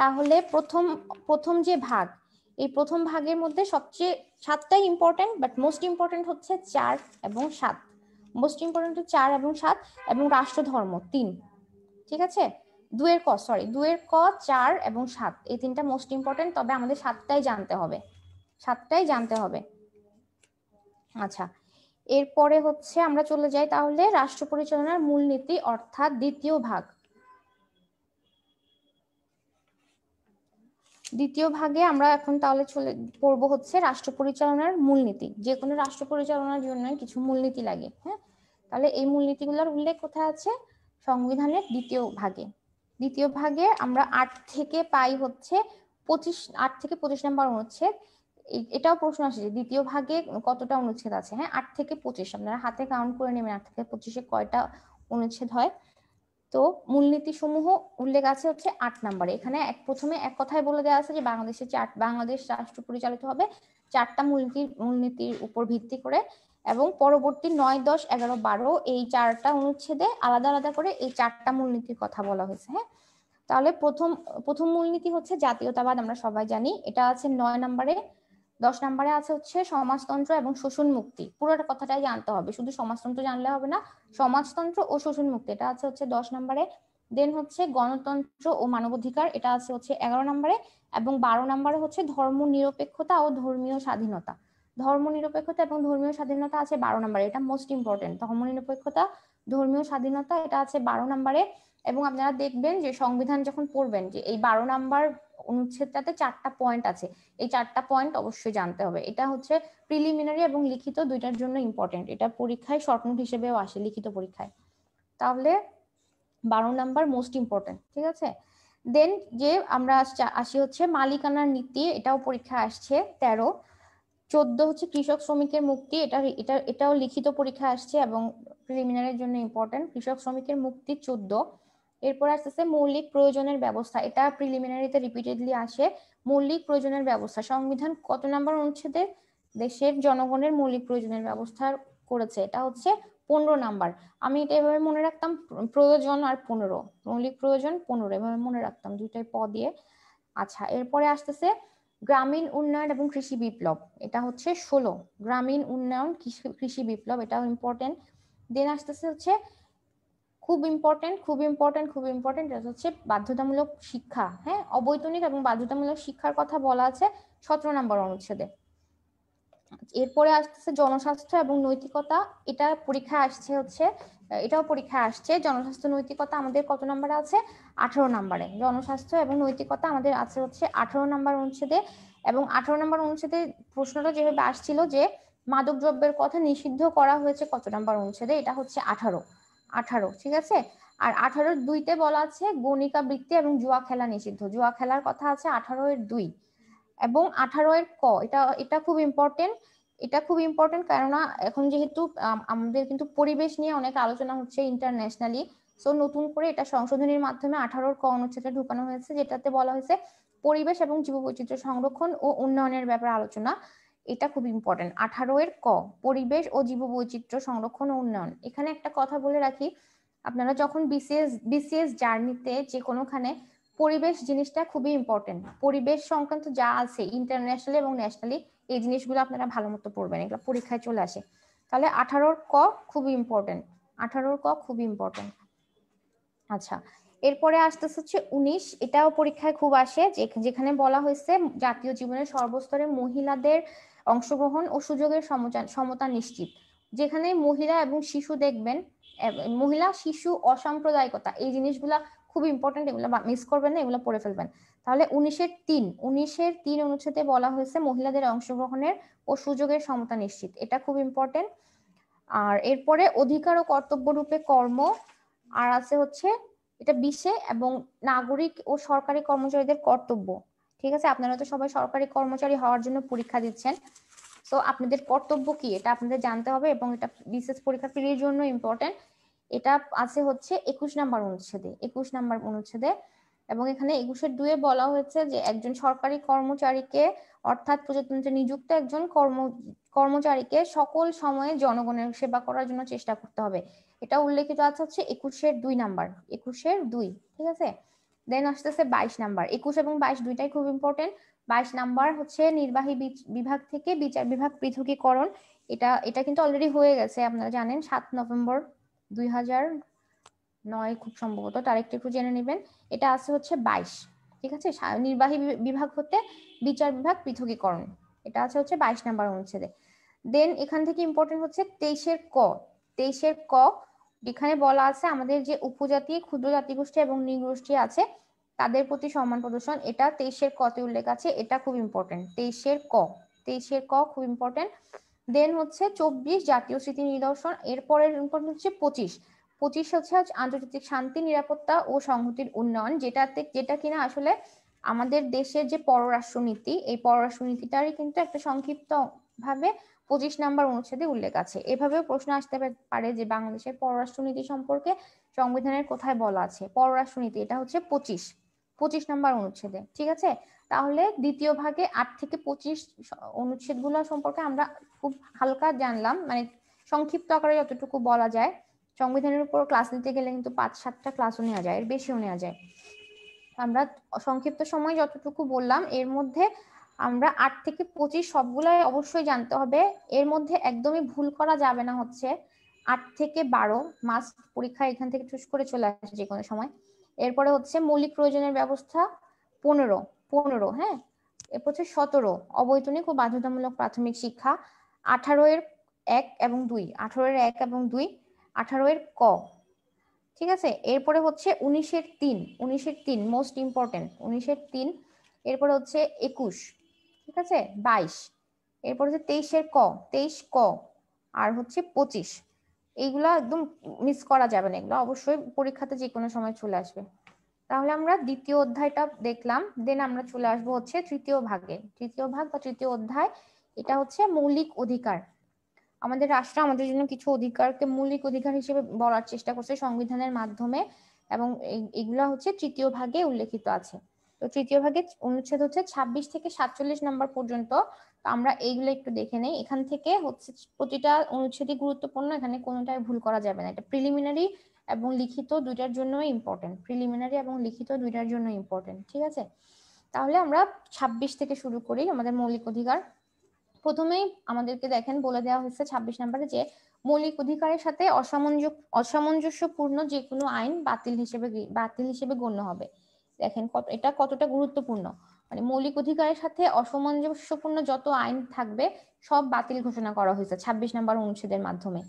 তাহলে প্রথম প্রথম যে ভাগ এই প্রথম ভাগের মধ্যে সবচেয়ে সাতটাই ইম্পর্টেন্ট বাট মোস্ট ইম্পর্টেন্ট হচ্ছে চার এবং সাত মোস্ট ইম্পর্টেন্ট চার এবং সাত এবং রাষ্ট্রধর্ম তিন ঠিক আছে দুয়ের ক সরি দুয়ের ক চার এবং সাত এই তিনটা মোস্ট ইম্পর্টেন্ট তবে আমাদের সাতটাই জানতে হবে সাতটাই জানতে হবে আচ্ছা এরপরে হচ্ছে আমরা চলে যাই তাহলে রাষ্ট্র পরিচালনার মূলনীতি অর্থাৎ দ্বিতীয় ভাগ দ্বিতীয় ভাগে আমরা এখন তাহলে চলে পড়ব হচ্ছে রাষ্ট্র পরিচালনার মূলনীতি যে কোনো রাষ্ট্র পরিচালনার জন্য কিছু মূলনীতি লাগে হ্যাঁ তাহলে এই মূলনীতিগুলোর উল্লেখ কোথায় আছে সংবিধানের দ্বিতীয় ভাগে দ্বিতীয় ভাগে আমরা আট থেকে পাই হচ্ছে পঁচিশ আট থেকে পঁচিশ নম্বর অনুচ্ছেদ এটাও প্রশ্ন আসে যে দ্বিতীয় ভাগে কতটা অনুচ্ছেদ আছে হ্যাঁ আট থেকে পঁচিশ আপনারা হাতে কাউন্ট করে নেবেন আট থেকে পঁচিশে কয়টা অনুচ্ছেদ হয় তো মূলনীতি সমূহ উল্লেখ আছে হচ্ছে আট নম্বরে এখানে এক প্রথমে এক কথায় বলে দেওয়া আছে যে বাংলাদেশের চার বাংলাদেশ রাষ্ট্র পরিচালিত হবে চারটা মূলনীতি মূলনীতির উপর ভিত্তি করে এবং পরবর্তী নয় দশ এগারো বারো এই চারটা অনুচ্ছেদে আলাদা আলাদা করে এই চারটা মূলনীতির কথা বলা হয়েছে হ্যাঁ তাহলে প্রথম প্রথম মূলনীতি হচ্ছে জাতীয়তাবাদ আমরা সবাই জানি এটা আছে নয় নম্বরে দশ নম্বরে আছে হচ্ছে সমাজতন্ত্র এবং শোষণ মুক্তি পুরোটা কথাটাই জানতে হবে শুধু সমাজতন্ত্র জানলে হবে না সমাজতন্ত্র ও শোষণ মুক্তি এটা আছে হচ্ছে দশ নম্বরে দেন হচ্ছে গণতন্ত্র ও মানবাধিকার এটা আছে হচ্ছে এগারো নম্বরে এবং বারো নম্বরে হচ্ছে ধর্ম নিরপেক্ষতা ও ধর্মীয় স্বাধীনতা ধর্ম নিরপেক্ষতা এবং ধর্মীয় স্বাধীনতা আছে বারো নম্বরে এটা মোস্ট ইম্পর্টেন্ট ধর্ম নিরপেক্ষতা ধর্মীয় স্বাধীনতা এটা আছে বারো নম্বরে এবং আপনারা দেখবেন যে সংবিধান যখন পড়বেন যে এই বারো নাম্বার অনুচ্ছেদটাতে চারটা পয়েন্ট আছে এই চারটা পয়েন্ট অবশ্যই জানতে হবে এটা হচ্ছে প্রিলিমিনারি এবং লিখিত দুইটার জন্য ইম্পর্টেন্ট এটা পরীক্ষায় শর্টনোট হিসেবেও আসে লিখিত পরীক্ষায় তাহলে বারো নাম্বার মোস্ট ইম্পর্টেন্ট ঠিক আছে দেন যে আমরা আসি হচ্ছে মালিকানার নীতি এটাও পরীক্ষা আসছে তেরো চোদ্দ হচ্ছে কৃষক শ্রমিকের মুক্তি এটা এটা এটাও লিখিত পরীক্ষা আসছে এবং প্রিলিমিনারির জন্য ইম্পর্টেন্ট কৃষক শ্রমিকের মুক্তি চোদ্দ এরপর আসতেছে মৌলিক প্রয়োজনের ব্যবস্থা এটা প্রিলিমিনারিতে রিপিটেডলি আসে মৌলিক প্রয়োজনের ব্যবস্থা সংবিধান কত নম্বর অনুচ্ছেদে দেশের জনগণের মৌলিক প্রয়োজনের ব্যবস্থা করেছে এটা হচ্ছে পনেরো নাম্বার আমি এটা এভাবে মনে রাখতাম প্রয়োজন আর পনেরো মৌলিক প্রয়োজন পনেরো এভাবে মনে রাখতাম দুইটাই প দিয়ে আচ্ছা এরপরে আসতেছে গ্রামীণ উন্নয়ন এবং কৃষি বিপ্লব এটা হচ্ছে ষোলো গ্রামীণ উন্নয়ন কৃষি বিপ্লব এটাও ইম্পর্টেন্ট দেন আসতেছে হচ্ছে খুব ইম্পর্টেন্ট খুব ইম্পর্টেন্ট খুব ইম্পর্টেন্ট এটা হচ্ছে বাধ্যতামূলক শিক্ষা হ্যাঁ অবৈতনিক এবং বাধ্যতামূলক শিক্ষার কথা বলা আছে সতেরো নম্বর অনুচ্ছেদে এরপরে আসতেছে জনস্বাস্থ্য এবং নৈতিকতা এটা পরীক্ষা আসছে হচ্ছে এটাও পরীক্ষা আসছে জনস্বাস্থ্য নৈতিকতা আমাদের কত নম্বরে আছে আঠারো নম্বরে জনস্বাস্থ্য এবং নৈতিকতা আমাদের আছে হচ্ছে আঠারো নম্বর অনুচ্ছেদে এবং আঠারো নম্বর অনুচ্ছেদে প্রশ্নটা যেভাবে আসছিল যে মাদক দ্রব্যের কথা নিষিদ্ধ করা হয়েছে কত নম্বর অনুচ্ছেদে এটা হচ্ছে আঠারো আঠারো ঠিক আছে আর আঠারোর দুইতে বলা আছে গণিকা বৃত্তি এবং জুয়া খেলা নিষিদ্ধ জুয়া খেলার কথা আছে আঠারো এর দুই এবং আঠারো এর ক এটা এটা খুব ইম্পর্টেন্ট এটা খুব ইম্পর্টেন্ট কেননা এখন যেহেতু আমাদের কিন্তু পরিবেশ নিয়ে অনেক আলোচনা হচ্ছে ইন্টারন্যাশনালি সো নতুন করে এটা সংশোধনের মাধ্যমে আঠারোর ক অনুচ্ছেদে ঢুকানো হয়েছে যেটাতে বলা হয়েছে পরিবেশ এবং জীববৈচিত্র্য সংরক্ষণ ও উন্নয়নের ব্যাপারে আলোচনা এটা খুব ইম্পর্টেন্ট আঠারো এর ক পরিবেশ ও জীববৈচিত্র্য সংরক্ষণ ও উন্নয়ন এখানে একটা কথা বলে রাখি আপনারা যখন বিসিএস বিসিএস জার্নিতে যে কোনোখানে পরিবেশ জিনিসটা খুবই ইম্পর্টেন্ট পরিবেশ সংক্রান্ত যা আছে ইন্টারন্যাশনালি এবং ন্যাশনালি এই জিনিসগুলো আপনারা ভালো মতো পড়বেন এগুলো পরীক্ষায় চলে আসে তাহলে আঠারোর ক খুব ইম্পর্টেন্ট আঠারোর ক খুব ইম্পর্টেন্ট আচ্ছা এরপরে আসতে হচ্ছে উনিশ এটাও পরীক্ষায় খুব আসে যেখানে বলা হয়েছে জাতীয় জীবনের সর্বস্তরে মহিলাদের অংশগ্রহণ ও সুযোগের সমতা নিশ্চিত যেখানে মহিলা এবং শিশু দেখবেন মহিলা শিশু অসাম্প্রদায়িকতা এই জিনিসগুলা খুব ইম্পর্টেন্ট এগুলো মিস করবেন না এগুলো পড়ে ফেলবেন তাহলে উনিশের তিন উনিশের তিন অনুচ্ছেদে বলা হয়েছে মহিলাদের অংশগ্রহণের ও সুযোগের সমতা নিশ্চিত এটা খুব ইম্পর্টেন্ট আর এরপরে অধিকার ও কর্তব্য রূপে কর্ম আর আছে হচ্ছে এটা বিশে এবং নাগরিক ও সরকারি কর্মচারীদের কর্তব্য ঠিক আছে আপনারা তো সবাই সরকারি কর্মচারী হওয়ার জন্য পরীক্ষা দিচ্ছেন তো আপনাদের কর্তব্য কি এটা আপনাদের জানতে হবে এবং এটা বিশেষ পরীক্ষা ফ্রির জন্য ইম্পর্টেন্ট এটা আছে হচ্ছে একুশ নাম্বার অনুচ্ছেদে একুশ নাম্বার অনুচ্ছেদে এবং এখানে একুশের দুয়ে বলা হয়েছে যে একজন সরকারি কর্মচারীকে অর্থাৎ প্রজাতন্ত্রে নিযুক্ত একজন কর্ম কর্মচারীকে সকল সময়ে জনগণের সেবা করার জন্য চেষ্টা করতে হবে এটা উল্লেখিত আছে হচ্ছে একুশের দুই নাম্বার একুশের দুই ঠিক আছে দেন আসতেছে বাইশ নাম্বার একুশ এবং বাইশ দুইটাই খুব ইম্পর্টেন্ট বাইশ নাম্বার হচ্ছে নির্বাহী বিভাগ থেকে বিচার বিভাগ পৃথকীকরণ এটা এটা কিন্তু অলরেডি হয়ে গেছে আপনারা জানেন সাত নভেম্বর দুই হাজার নয় খুব সম্ভবত তার একটু একটু জেনে নেবেন এটা আছে হচ্ছে বাইশ ঠিক আছে নির্বাহী বিভাগ হতে বিচার বিভাগ পৃথকীকরণ এটা আছে হচ্ছে বাইশ নাম্বার অনুচ্ছেদে দেন এখান থেকে ইম্পর্টেন্ট হচ্ছে তেইশের ক তেইশের ক যেখানে বলা আছে আমাদের যে উপজাতি ক্ষুদ্র জাতিগোষ্ঠী এবং নৃগোষ্ঠী আছে তাদের প্রতি সম্মান প্রদর্শন এটা তেইশের কতে উল্লেখ আছে এটা খুব ইম্পর্টেন্ট তেইশের ক তেইশের ক খুব ইম্পর্টেন্ট দেন হচ্ছে চব্বিশ জাতীয় স্মৃতি নিদর্শন এরপরের ইম্পর্টেন্ট হচ্ছে পঁচিশ পঁচিশ হচ্ছে আন্তর্জাতিক শান্তি নিরাপত্তা ও সংহতির উন্নয়ন যেটাতে যেটা কিনা আসলে আমাদের দেশের যে পররাষ্ট্রনীতি এই পররাষ্ট্রনীতিটারই কিন্তু একটা সংক্ষিপ্ত ভাবে পঁচিশ নম্বর অনুচ্ছেদে উল্লেখ আছে এভাবেও প্রশ্ন আসতে পারে যে বাংলাদেশের পররাষ্ট্রনীতি সম্পর্কে সংবিধানের কোথায় বলা আছে পররাষ্ট্রনীতি এটা হচ্ছে পঁচিশ পঁচিশ নম্বর অনুচ্ছেদে ঠিক আছে তাহলে দ্বিতীয় ভাগে আট থেকে পঁচিশ অনুচ্ছেদগুলো সম্পর্কে আমরা খুব হালকা জানলাম মানে সংক্ষিপ্ত আকারে যতটুকু বলা যায় সংবিধানের উপর ক্লাস নিতে গেলে কিন্তু পাঁচ সাতটা ক্লাসও নেওয়া যায় এর বেশিও নেওয়া যায় আমরা সংক্ষিপ্ত সময় যতটুকু বললাম এর মধ্যে আমরা আট থেকে পঁচিশ সবগুলাই অবশ্যই জানতে হবে এর মধ্যে একদমই ভুল করা যাবে না হচ্ছে আট থেকে বারো মাস পরীক্ষা এখান থেকে চুজ করে চলে আসে যে কোনো সময় এরপরে হচ্ছে মৌলিক প্রয়োজনের ব্যবস্থা পনেরো পনেরো হ্যাঁ এরপর হচ্ছে সতেরো অবৈতনিক ও বাধ্যতামূলক প্রাথমিক শিক্ষা আঠারো এর এক এবং দুই আঠারো এর এক এবং দুই আঠারো এর ক ঠিক আছে এরপরে হচ্ছে উনিশের তিন উনিশের তিন মোস্ট ইম্পর্টেন্ট উনিশের তিন এরপরে হচ্ছে একুশ ঠিক আছে বাইশ এরপর হচ্ছে তেইশের ক তেইশ ক আর হচ্ছে পঁচিশ এইগুলা একদম মিস করা যাবে না এগুলো অবশ্যই পরীক্ষাতে যে কোনো সময় চলে আসবে তাহলে আমরা দ্বিতীয় অধ্যায়টা দেখলাম দেন আমরা চলে আসবো হচ্ছে তৃতীয় ভাগে তৃতীয় ভাগ বা তৃতীয় অধ্যায় এটা হচ্ছে মৌলিক অধিকার আমাদের রাষ্ট্র আমাদের জন্য কিছু অধিকারকে মৌলিক অধিকার হিসেবে বলার চেষ্টা করছে সংবিধানের মাধ্যমে এবং এগুলা হচ্ছে তৃতীয় ভাগে উল্লেখিত আছে তো তৃতীয় ভাগে অনুচ্ছেদ হচ্ছে ২৬ থেকে সাতচল্লিশ নাম্বার পর্যন্ত তো আমরা এইগুলো একটু দেখে নেই এখান থেকে হচ্ছে প্রতিটা অনুচ্ছেদই গুরুত্বপূর্ণ এখানে কোনোটাই ভুল করা যাবে না এটা প্রিলিমিনারি এবং লিখিত দুইটার জন্য ইম্পর্টেন্ট প্রিলিমিনারি এবং লিখিত দুইটার জন্য ইম্পর্টেন্ট ঠিক আছে তাহলে আমরা ২৬ থেকে শুরু করি আমাদের মৌলিক অধিকার প্রথমেই আমাদেরকে দেখেন বলে দেওয়া হয়েছে ২৬ নম্বরে যে মৌলিক অধিকারের সাথে অসামঞ্জস্যপূর্ণ যে কোনো আইন বাতিল হিসেবে বাতিল হিসেবে গণ্য হবে দেখেন কত এটা কতটা গুরুত্বপূর্ণ মানে মৌলিক অধিকারের সাথে অসামঞ্জস্যপূর্ণ যত আইন থাকবে সব বাতিল ঘোষণা করা হয়েছে ২৬ নম্বর অনুচ্ছেদের মাধ্যমে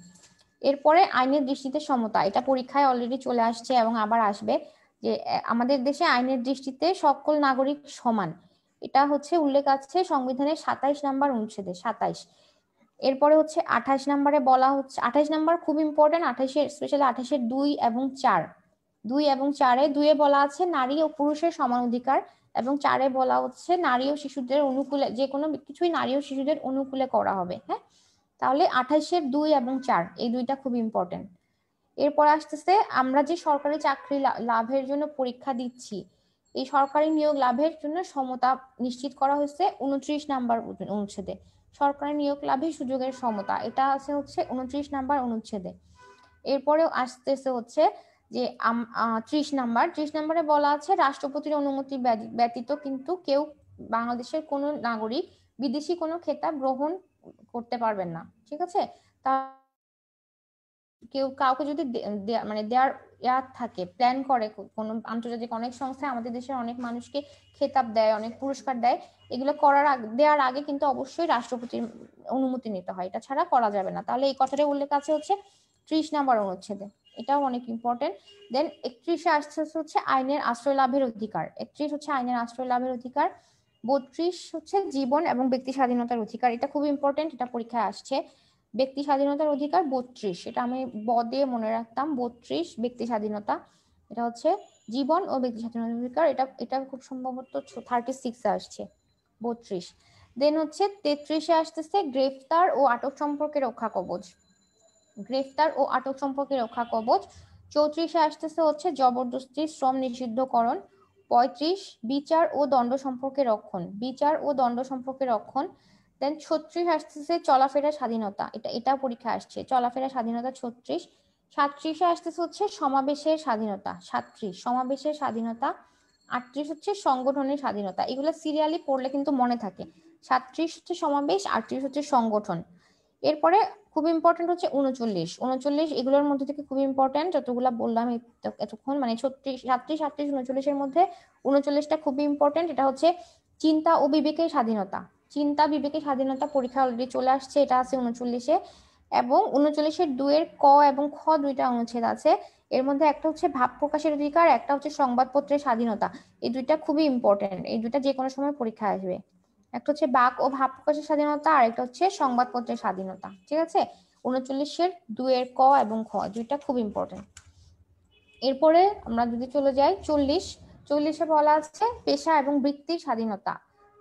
এরপরে আইনের দৃষ্টিতে সমতা এটা পরীক্ষায় অলরেডি চলে আসছে এবং আবার আসবে যে আমাদের দেশে আইনের দৃষ্টিতে সকল নাগরিক সমান এটা হচ্ছে উল্লেখ আছে সংবিধানের সাতাইশ নাম্বার অনুচ্ছেদে সাতাইশ এরপরে হচ্ছে আঠাশ নাম্বারে বলা হচ্ছে আঠাশ নাম্বার খুব ইম্পর্টেন্ট আঠাশের স্পেশালি আঠাশের দুই এবং চার দুই এবং চারে দুইয়ে বলা আছে নারী ও পুরুষের সমান অধিকার এবং চারে বলা হচ্ছে নারী ও শিশুদের অনুকূলে যে কোনো কিছুই নারী ও শিশুদের অনুকূলে করা হবে হ্যাঁ তাহলে আঠাইশের দুই এবং চার এই দুইটা খুব ইম্পর্টেন্ট এরপর আসতেছে আমরা যে সরকারি চাকরি লাভের জন্য পরীক্ষা দিচ্ছি এই সরকারি নিয়োগ লাভের জন্য সমতা নিশ্চিত করা হয়েছে উনত্রিশ নাম্বার অনুচ্ছেদে সরকারি নিয়োগ লাভে সুযোগের সমতা এটা আছে হচ্ছে উনত্রিশ নাম্বার অনুচ্ছেদে এরপরেও আসতেছে হচ্ছে যে ত্রিশ নাম্বার ত্রিশ নাম্বারে বলা আছে রাষ্ট্রপতির অনুমতি ব্যতীত কিন্তু কেউ বাংলাদেশের কোনো নাগরিক বিদেশি কোনো খেতাব গ্রহণ করতে পারবেন না ঠিক আছে তা কেউ কাউকে যদি মানে দেয়ার ইয়া থাকে প্ল্যান করে কোনো আন্তর্জাতিক অনেক সংস্থা আমাদের দেশের অনেক মানুষকে খেতাব দেয় অনেক পুরস্কার দেয় এগুলো করার দেওয়ার আগে কিন্তু অবশ্যই রাষ্ট্রপতির অনুমতি নিতে হয় এটা ছাড়া করা যাবে না তাহলে এই কথাটা উল্লেখ আছে হচ্ছে ত্রিশ নাম্বার অনুচ্ছেদে এটাও অনেক ইম্পর্টেন্ট দেন একত্রিশে আসছে হচ্ছে আইনের আশ্রয় লাভের অধিকার একত্রিশ হচ্ছে আইনের আশ্রয় লাভের অধিকার বত্রিশ হচ্ছে জীবন এবং ব্যক্তি স্বাধীনতার অধিকার এটা খুব ইম্পর্টেন্ট এটা পরীক্ষায় আসছে ব্যক্তি স্বাধীনতার অধিকার বত্রিশ এটা আমি ব দিয়ে মনে রাখতাম বত্রিশ ব্যক্তি স্বাধীনতা এটা হচ্ছে জীবন ও ব্যক্তি স্বাধীনতার অধিকার এটা এটা খুব সম্ভবত থার্টি সিক্সে আসছে বত্রিশ দেন হচ্ছে তেত্রিশে আসতেছে গ্রেফতার ও আটক সম্পর্কে রক্ষা কবচ গ্রেফতার ও আটক সম্পর্কে রক্ষা কবচ চৌত্রিশে আসতেছে হচ্ছে জবরদস্তি শ্রম নিষিদ্ধকরণ পঁয়ত্রিশ বিচার ও দণ্ড সম্পর্কে রক্ষণ বিচার ও দণ্ড সম্পর্কে রক্ষণ দেন ছত্রিশ আসতেছে চলাফেরা স্বাধীনতা এটা এটা পরীক্ষা আসছে চলাফেরা স্বাধীনতা ছত্রিশ সাতত্রিশে আসতেছে হচ্ছে সমাবেশের স্বাধীনতা সাতত্রিশ সমাবেশের স্বাধীনতা আটত্রিশ হচ্ছে সংগঠনের স্বাধীনতা এগুলো সিরিয়ালি পড়লে কিন্তু মনে থাকে সাতত্রিশ হচ্ছে সমাবেশ আটত্রিশ হচ্ছে সংগঠন এরপরে খুব ইম্পর্টেন্ট হচ্ছে উনচল্লিশ উনচল্লিশ এগুলোর মধ্যে থেকে খুব ইম্পর্টেন্ট যতগুলো বললাম এতক্ষণ মানে ছত্রিশ সাতত্রিশ সাতত্রিশ উনচল্লিশের মধ্যে উনচল্লিশটা খুবই ইম্পর্টেন্ট এটা হচ্ছে চিন্তা ও বিবেকের স্বাধীনতা চিন্তা বিবেকের স্বাধীনতা পরীক্ষা অলরেডি চলে আসছে এটা আছে উনচল্লিশে এবং উনচল্লিশের দুয়ের ক এবং খ দুইটা অনুচ্ছেদ আছে এর মধ্যে একটা হচ্ছে ভাব প্রকাশের অধিকার একটা হচ্ছে সংবাদপত্রের স্বাধীনতা এই দুইটা খুবই ইম্পর্টেন্ট এই দুইটা যে কোনো সময় পরীক্ষা আসবে একটা হচ্ছে বাক ও ভাব প্রকাশের স্বাধীনতা আর একটা হচ্ছে সংবাদপত্রের স্বাধীনতা ঠিক আছে উনচল্লিশের দুয়ের ক এবং খ দুইটা খুব ইম্পর্টেন্ট এরপরে আমরা যদি চলে যাই চল্লিশ চল্লিশে বলা আছে পেশা এবং বৃত্তির স্বাধীনতা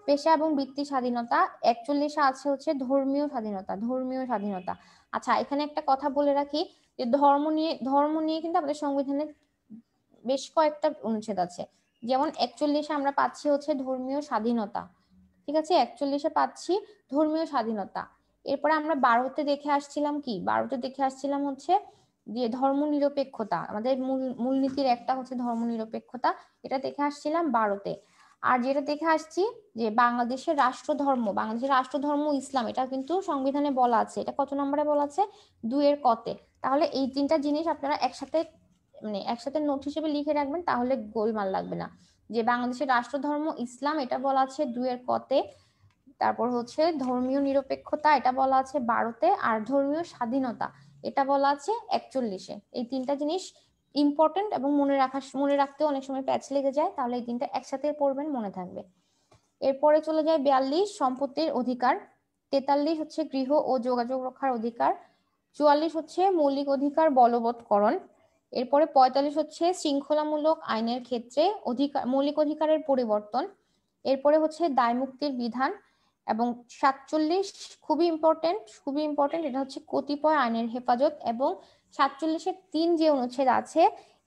পেশা এবং বৃত্তি স্বাধীনতা একচল্লিশে আছে হচ্ছে ধর্মীয় স্বাধীনতা ধর্মীয় স্বাধীনতা আচ্ছা এখানে একটা কথা বলে রাখি যে ধর্ম নিয়ে ধর্ম নিয়ে কিন্তু আমাদের সংবিধানে বেশ কয়েকটা অনুচ্ছেদ আছে যেমন একচল্লিশে আমরা পাচ্ছি হচ্ছে ধর্মীয় স্বাধীনতা ঠিক আছে একচল্লিশে পাচ্ছি ধর্মীয় স্বাধীনতা এরপরে আমরা বারোতে দেখে আসছিলাম কি বারোতে দেখে আসছিলাম হচ্ছে যে ধর্মনিরপেক্ষতা আমাদের মূল মূলনীতির একটা হচ্ছে ধর্মনিরপেক্ষতা এটা দেখে আসছিলাম বারোতে আর যেটা দেখে আসছি যে বাংলাদেশের রাষ্ট্রধর্ম বাংলাদেশের রাষ্ট্রধর্ম ইসলাম এটা কিন্তু সংবিধানে বলা আছে এটা কত নম্বরে বলা আছে দুয়ের কতে তাহলে এই তিনটা জিনিস আপনারা একসাথে মানে একসাথে নোট হিসেবে লিখে রাখবেন তাহলে গোলমাল লাগবে না যে বাংলাদেশের রাষ্ট্রধর্ম ইসলাম এটা বলা আছে দুয়ের কতে তারপর হচ্ছে ধর্মীয় নিরপেক্ষতা এটা বলা আছে বারোতে আর ধর্মীয় স্বাধীনতা এটা বলা আছে একচল্লিশে এই তিনটা জিনিস ইম্পর্টেন্ট এবং মনে রাখা মনে রাখতে অনেক সময় প্যাচ লেগে যায় তাহলে এই তিনটা একসাথে পড়বেন মনে থাকবে এরপরে চলে যায় বিয়াল্লিশ সম্পত্তির অধিকার তেতাল্লিশ হচ্ছে গৃহ ও যোগাযোগ রক্ষার অধিকার চুয়াল্লিশ হচ্ছে মৌলিক অধিকার বলবৎকরণ এরপরে পঁয়তাল্লিশ হচ্ছে শৃঙ্খলামূলক আইনের ক্ষেত্রে অধিকার মৌলিক অধিকারের পরিবর্তন এরপরে হচ্ছে দায় মুক্তির বিধান এবং সাতচল্লিশ খুবই ইম্পর্টেন্ট খুবই ইম্পর্টেন্ট এটা হচ্ছে কতিপয় আইনের হেফাজত এবং সাতচল্লিশের তিন যে অনুচ্ছেদ আছে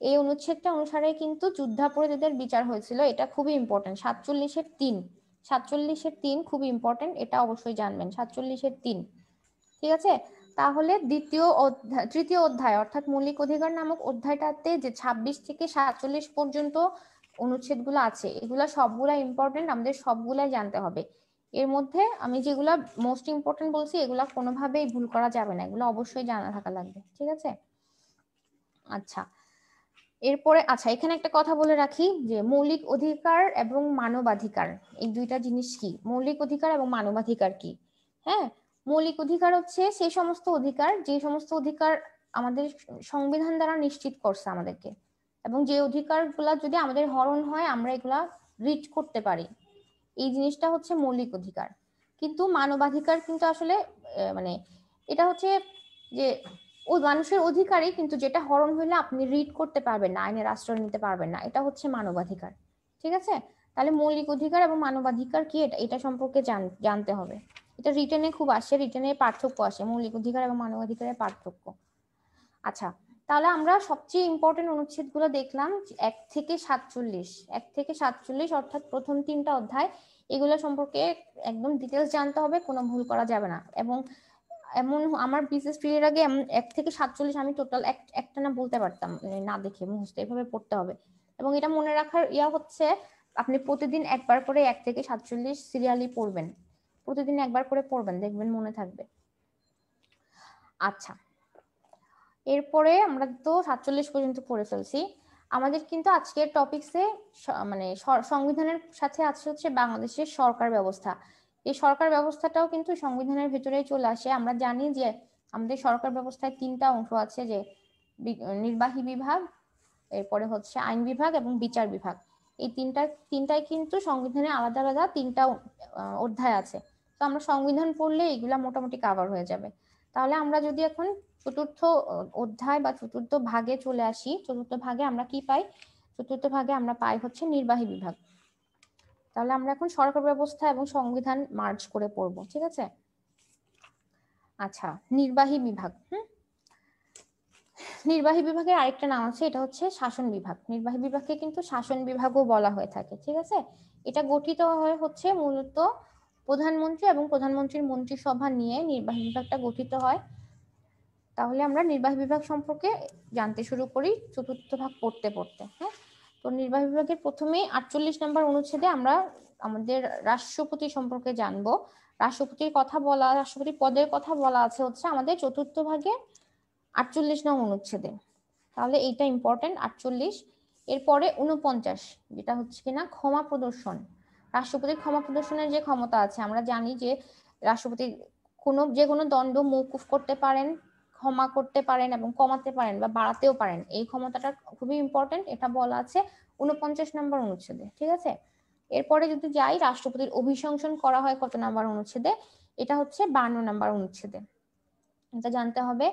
এই অনুচ্ছেদটা অনুসারে কিন্তু যুদ্ধাপরাধীদের বিচার হয়েছিল এটা খুবই ইম্পর্টেন্ট সাতচল্লিশের তিন সাতচল্লিশের তিন খুবই ইম্পর্টেন্ট এটা অবশ্যই জানবেন সাতচল্লিশের তিন ঠিক আছে তাহলে দ্বিতীয় তৃতীয় অধ্যায় অর্থাৎ মৌলিক অধিকার নামক অধ্যায়টাতে যে ২৬ থেকে সাতচল্লিশ পর্যন্ত অনুচ্ছেদগুলো আছে এগুলো সবগুলা ইম্পর্টেন্ট আমাদের সবগুলাই জানতে হবে এর মধ্যে আমি যেগুলা মোস্ট ইম্পর্টেন্ট বলছি এগুলা কোনোভাবেই ভুল করা যাবে না এগুলো অবশ্যই জানা থাকা লাগবে ঠিক আছে আচ্ছা এরপরে আচ্ছা এখানে একটা কথা বলে রাখি যে মৌলিক অধিকার এবং মানবাধিকার এই দুইটা জিনিস কি মৌলিক অধিকার এবং মানবাধিকার কি হ্যাঁ মৌলিক অধিকার হচ্ছে সেই সমস্ত অধিকার যে সমস্ত অধিকার আমাদের সংবিধান দ্বারা নিশ্চিত করছে আমাদেরকে এবং যে অধিকারগুলা যদি আমাদের হরণ হয় আমরা এগুলা রিচ করতে পারি এই জিনিসটা হচ্ছে মৌলিক অধিকার কিন্তু মানবাধিকার কিন্তু আসলে মানে এটা হচ্ছে যে ও মানুষের অধিকারই কিন্তু যেটা হরণ হইলে আপনি রিড করতে পারবেন না আইনের আশ্রয় নিতে পারবেন না এটা হচ্ছে মানবাধিকার ঠিক আছে তাহলে মৌলিক অধিকার এবং মানবাধিকার কি এটা এটা সম্পর্কে জানতে হবে এটা রিটার্নে খুব আসে রিটেনের পার্থক্য আসে মৌলিক অধিকার এবং মানবাধিকারের পার্থক্য আচ্ছা তাহলে আমরা সবচেয়ে ইম্পর্টেন্ট অনুচ্ছেদগুলো দেখলাম এক থেকে সাতচল্লিশ এক থেকে সাতচল্লিশ অর্থাৎ প্রথম তিনটা অধ্যায় এগুলো সম্পর্কে একদম ডিটেলস জানতে হবে কোনো ভুল করা যাবে না এবং এমন আমার বিশেষ ফিলের আগে এক থেকে সাতচল্লিশ আমি টোটাল এক একটা না বলতে পারতাম মানে না দেখে মুহূর্তে এভাবে পড়তে হবে এবং এটা মনে রাখার ইয়া হচ্ছে আপনি প্রতিদিন একবার করে এক থেকে সাতচল্লিশ সিরিয়ালি পড়বেন প্রতিদিন একবার করে পড়বেন দেখবেন মনে থাকবে আচ্ছা এরপরে আমরা তো সাতচল্লিশ পর্যন্ত পড়ে ফেলছি আমাদের কিন্তু আজকের টপিকসে মানে সংবিধানের সাথে আছে হচ্ছে বাংলাদেশের সরকার ব্যবস্থা এই সরকার ব্যবস্থাটাও কিন্তু সংবিধানের ভেতরেই চলে আসে আমরা জানি যে আমাদের সরকার ব্যবস্থায় তিনটা অংশ আছে যে নির্বাহী বিভাগ এরপরে হচ্ছে আইন বিভাগ এবং বিচার বিভাগ এই তিনটা তিনটায় কিন্তু সংবিধানে আলাদা আলাদা তিনটা অধ্যায় আছে তো আমরা সংবিধান পড়লে এইগুলা মোটামুটি কাভার হয়ে যাবে তাহলে আমরা যদি এখন চতুর্থ অধ্যায় বা চতুর্থ ভাগে চলে আসি চতুর্থ ভাগে আমরা কি পাই চতুর্থ ভাগে আমরা পাই হচ্ছে নির্বাহী বিভাগ তাহলে আমরা এখন সরকার ব্যবস্থা এবং সংবিধান মার্চ করে পড়বো ঠিক আছে আচ্ছা নির্বাহী বিভাগ হুম নির্বাহী বিভাগের আরেকটা নাম আছে এটা হচ্ছে শাসন বিভাগ নির্বাহী বিভাগকে কিন্তু শাসন বিভাগও বলা হয়ে থাকে ঠিক আছে এটা গঠিত হয় হচ্ছে মূলত প্রধানমন্ত্রী এবং প্রধানমন্ত্রীর মন্ত্রিসভা নিয়ে নির্বাহী বিভাগটা গঠিত হয় তাহলে আমরা নির্বাহী বিভাগ সম্পর্কে জানতে শুরু করি চতুর্থ ভাগ পড়তে পড়তে হ্যাঁ তো নির্বাহী বিভাগের প্রথমেই আটচল্লিশ নম্বর অনুচ্ছেদে আমরা আমাদের রাষ্ট্রপতি সম্পর্কে জানবো রাষ্ট্রপতির কথা বলা রাষ্ট্রপতি পদের কথা বলা আছে হচ্ছে আমাদের চতুর্থ ভাগে আটচল্লিশ নং অনুচ্ছেদে তাহলে এইটা ইম্পর্টেন্ট আটচল্লিশ এরপরে উনপঞ্চাশ যেটা হচ্ছে কিনা ক্ষমা প্রদর্শন রাষ্ট্রপতির ক্ষমা প্রদর্শনের যে ক্ষমতা আছে আমরা জানি যে রাষ্ট্রপতি কোনো যে কোনো দণ্ড মৌকুফ করতে পারেন ক্ষমা করতে পারেন এবং কমাতে পারেন বা বাড়াতেও পারেন এই ক্ষমতাটা খুবই ইম্পর্টেন্ট এটা বলা আছে উনপঞ্চাশ নম্বর অনুচ্ছেদে ঠিক আছে এরপরে যদি যাই রাষ্ট্রপতির অভিশংসন করা হয় কত নাম্বার অনুচ্ছেদে এটা হচ্ছে বান্ন নাম্বার অনুচ্ছেদে এটা জানতে হবে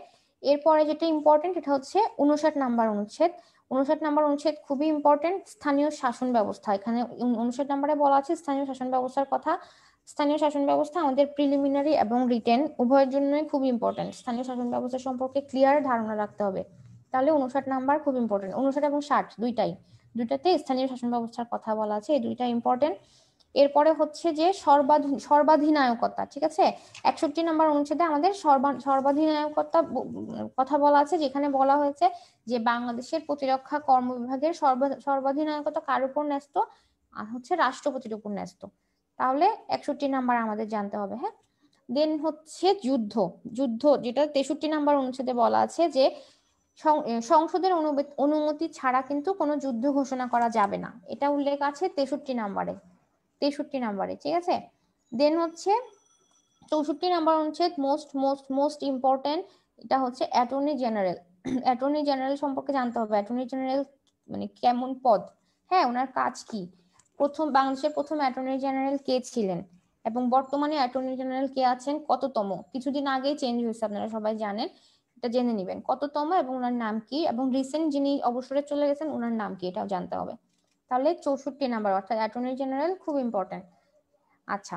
এরপরে যেটা ইম্পর্টেন্ট এটা হচ্ছে উনষাট নাম্বার অনুচ্ছেদ উনষাট নাম্বার অনুচ্ছেদ খুবই ইম্পর্টেন্ট স্থানীয় শাসন ব্যবস্থা এখানে উনষাট নাম্বারে বলা আছে স্থানীয় শাসন ব্যবস্থার কথা স্থানীয় শাসন ব্যবস্থা আমাদের প্রিলিমিনারি এবং রিটেন উভয়ের জন্যই খুব ইম্পর্টেন্ট স্থানীয় শাসন ব্যবস্থা সম্পর্কে ক্লিয়ার ধারণা রাখতে হবে তাহলে উনষাট নাম্বার খুব ইম্পর্টেন্ট উনষাট এবং ষাট দুইটাই দুইটাতে স্থানীয় শাসন ব্যবস্থার কথা বলা আছে এই দুইটা ইম্পর্টেন্ট এরপরে হচ্ছে যে সর্বাধিনায়কতা ঠিক আছে একষট্টি নম্বর অনুচ্ছেদে আমাদের সর্বাধিনায়কতা কথা বলা আছে যেখানে বলা হয়েছে যে বাংলাদেশের প্রতিরক্ষা কর্ম বিভাগের সর্বাধিনায়কতা কার উপর ন্যস্ত আর হচ্ছে রাষ্ট্রপতির উপর ন্যস্ত তাহলে একষট্টি নাম্বার আমাদের জানতে হবে হ্যাঁ দেন হচ্ছে যুদ্ধ যুদ্ধ যেটা তেষট্টি নাম্বার অনুচ্ছেদে বলা আছে যে সংসদের অনুমতি ছাড়া কিন্তু কোনো যুদ্ধ ঘোষণা করা যাবে না এটা উল্লেখ আছে তেষট্টি নাম্বারে তেষট্টি নাম্বারে ঠিক আছে দেন হচ্ছে চৌষট্টি নাম্বার অনুচ্ছেদ মোস্ট মোস্ট মোস্ট ইম্পর্টেন্ট এটা হচ্ছে অ্যাটর্নি জেনারেল অ্যাটর্নি জেনারেল সম্পর্কে জানতে হবে অ্যাটর্নি জেনারেল মানে কেমন পদ হ্যাঁ ওনার কাজ কি প্রথম বাংলাদেশের প্রথম অ্যাটর্নি জেনারেল কে ছিলেন এবং বর্তমানে অ্যাটর্নি জেনারেল কে আছেন কততম কিছুদিন আগেই চেঞ্জ হয়েছে আপনারা সবাই জানেন এটা জেনে নেবেন কততম এবং ওনার নাম কি এবং রিসেন্ট যিনি অবসরে চলে গেছেন ওনার নাম কি এটাও জানতে হবে তাহলে চৌষট্টি নাম্বার অর্থাৎ অ্যাটর্নি জেনারেল খুব ইম্পর্টেন্ট আচ্ছা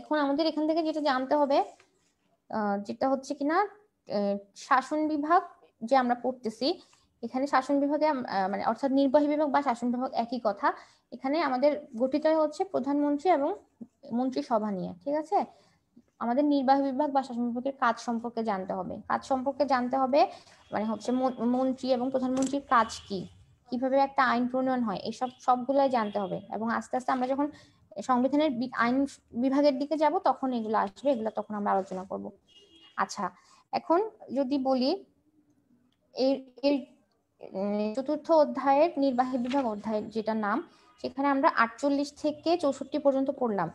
এখন আমাদের এখান থেকে যেটা জানতে হবে যেটা হচ্ছে কিনা শাসন বিভাগ যে আমরা পড়তেছি এখানে শাসন বিভাগে মানে অর্থাৎ নির্বাহী বিভাগ বা শাসন বিভাগ একই কথা এখানে আমাদের গঠিত হচ্ছে প্রধানমন্ত্রী এবং মন্ত্রী সভা নিয়ে ঠিক আছে আমাদের নির্বাহী বিভাগ বা শাসন বিভাগের কাজ সম্পর্কে জানতে হবে কাজ সম্পর্কে জানতে হবে মানে হচ্ছে মন্ত্রী এবং প্রধানমন্ত্রীর কাজ কি কিভাবে একটা আইন প্রণয়ন হয় এইসব সবগুলাই জানতে হবে এবং আস্তে আস্তে আমরা যখন সংবিধানের আইন বিভাগের দিকে যাব তখন এগুলো আসবে এগুলো তখন আমরা আলোচনা করব আচ্ছা এখন যদি বলি এর চতুর্থ অধ্যায়ের নির্বাহী বিভাগ অধ্যায়ের যেটা নাম সেখানে আমরা আটচল্লিশ থেকে চৌষট্টি পর্যন্ত পড়লাম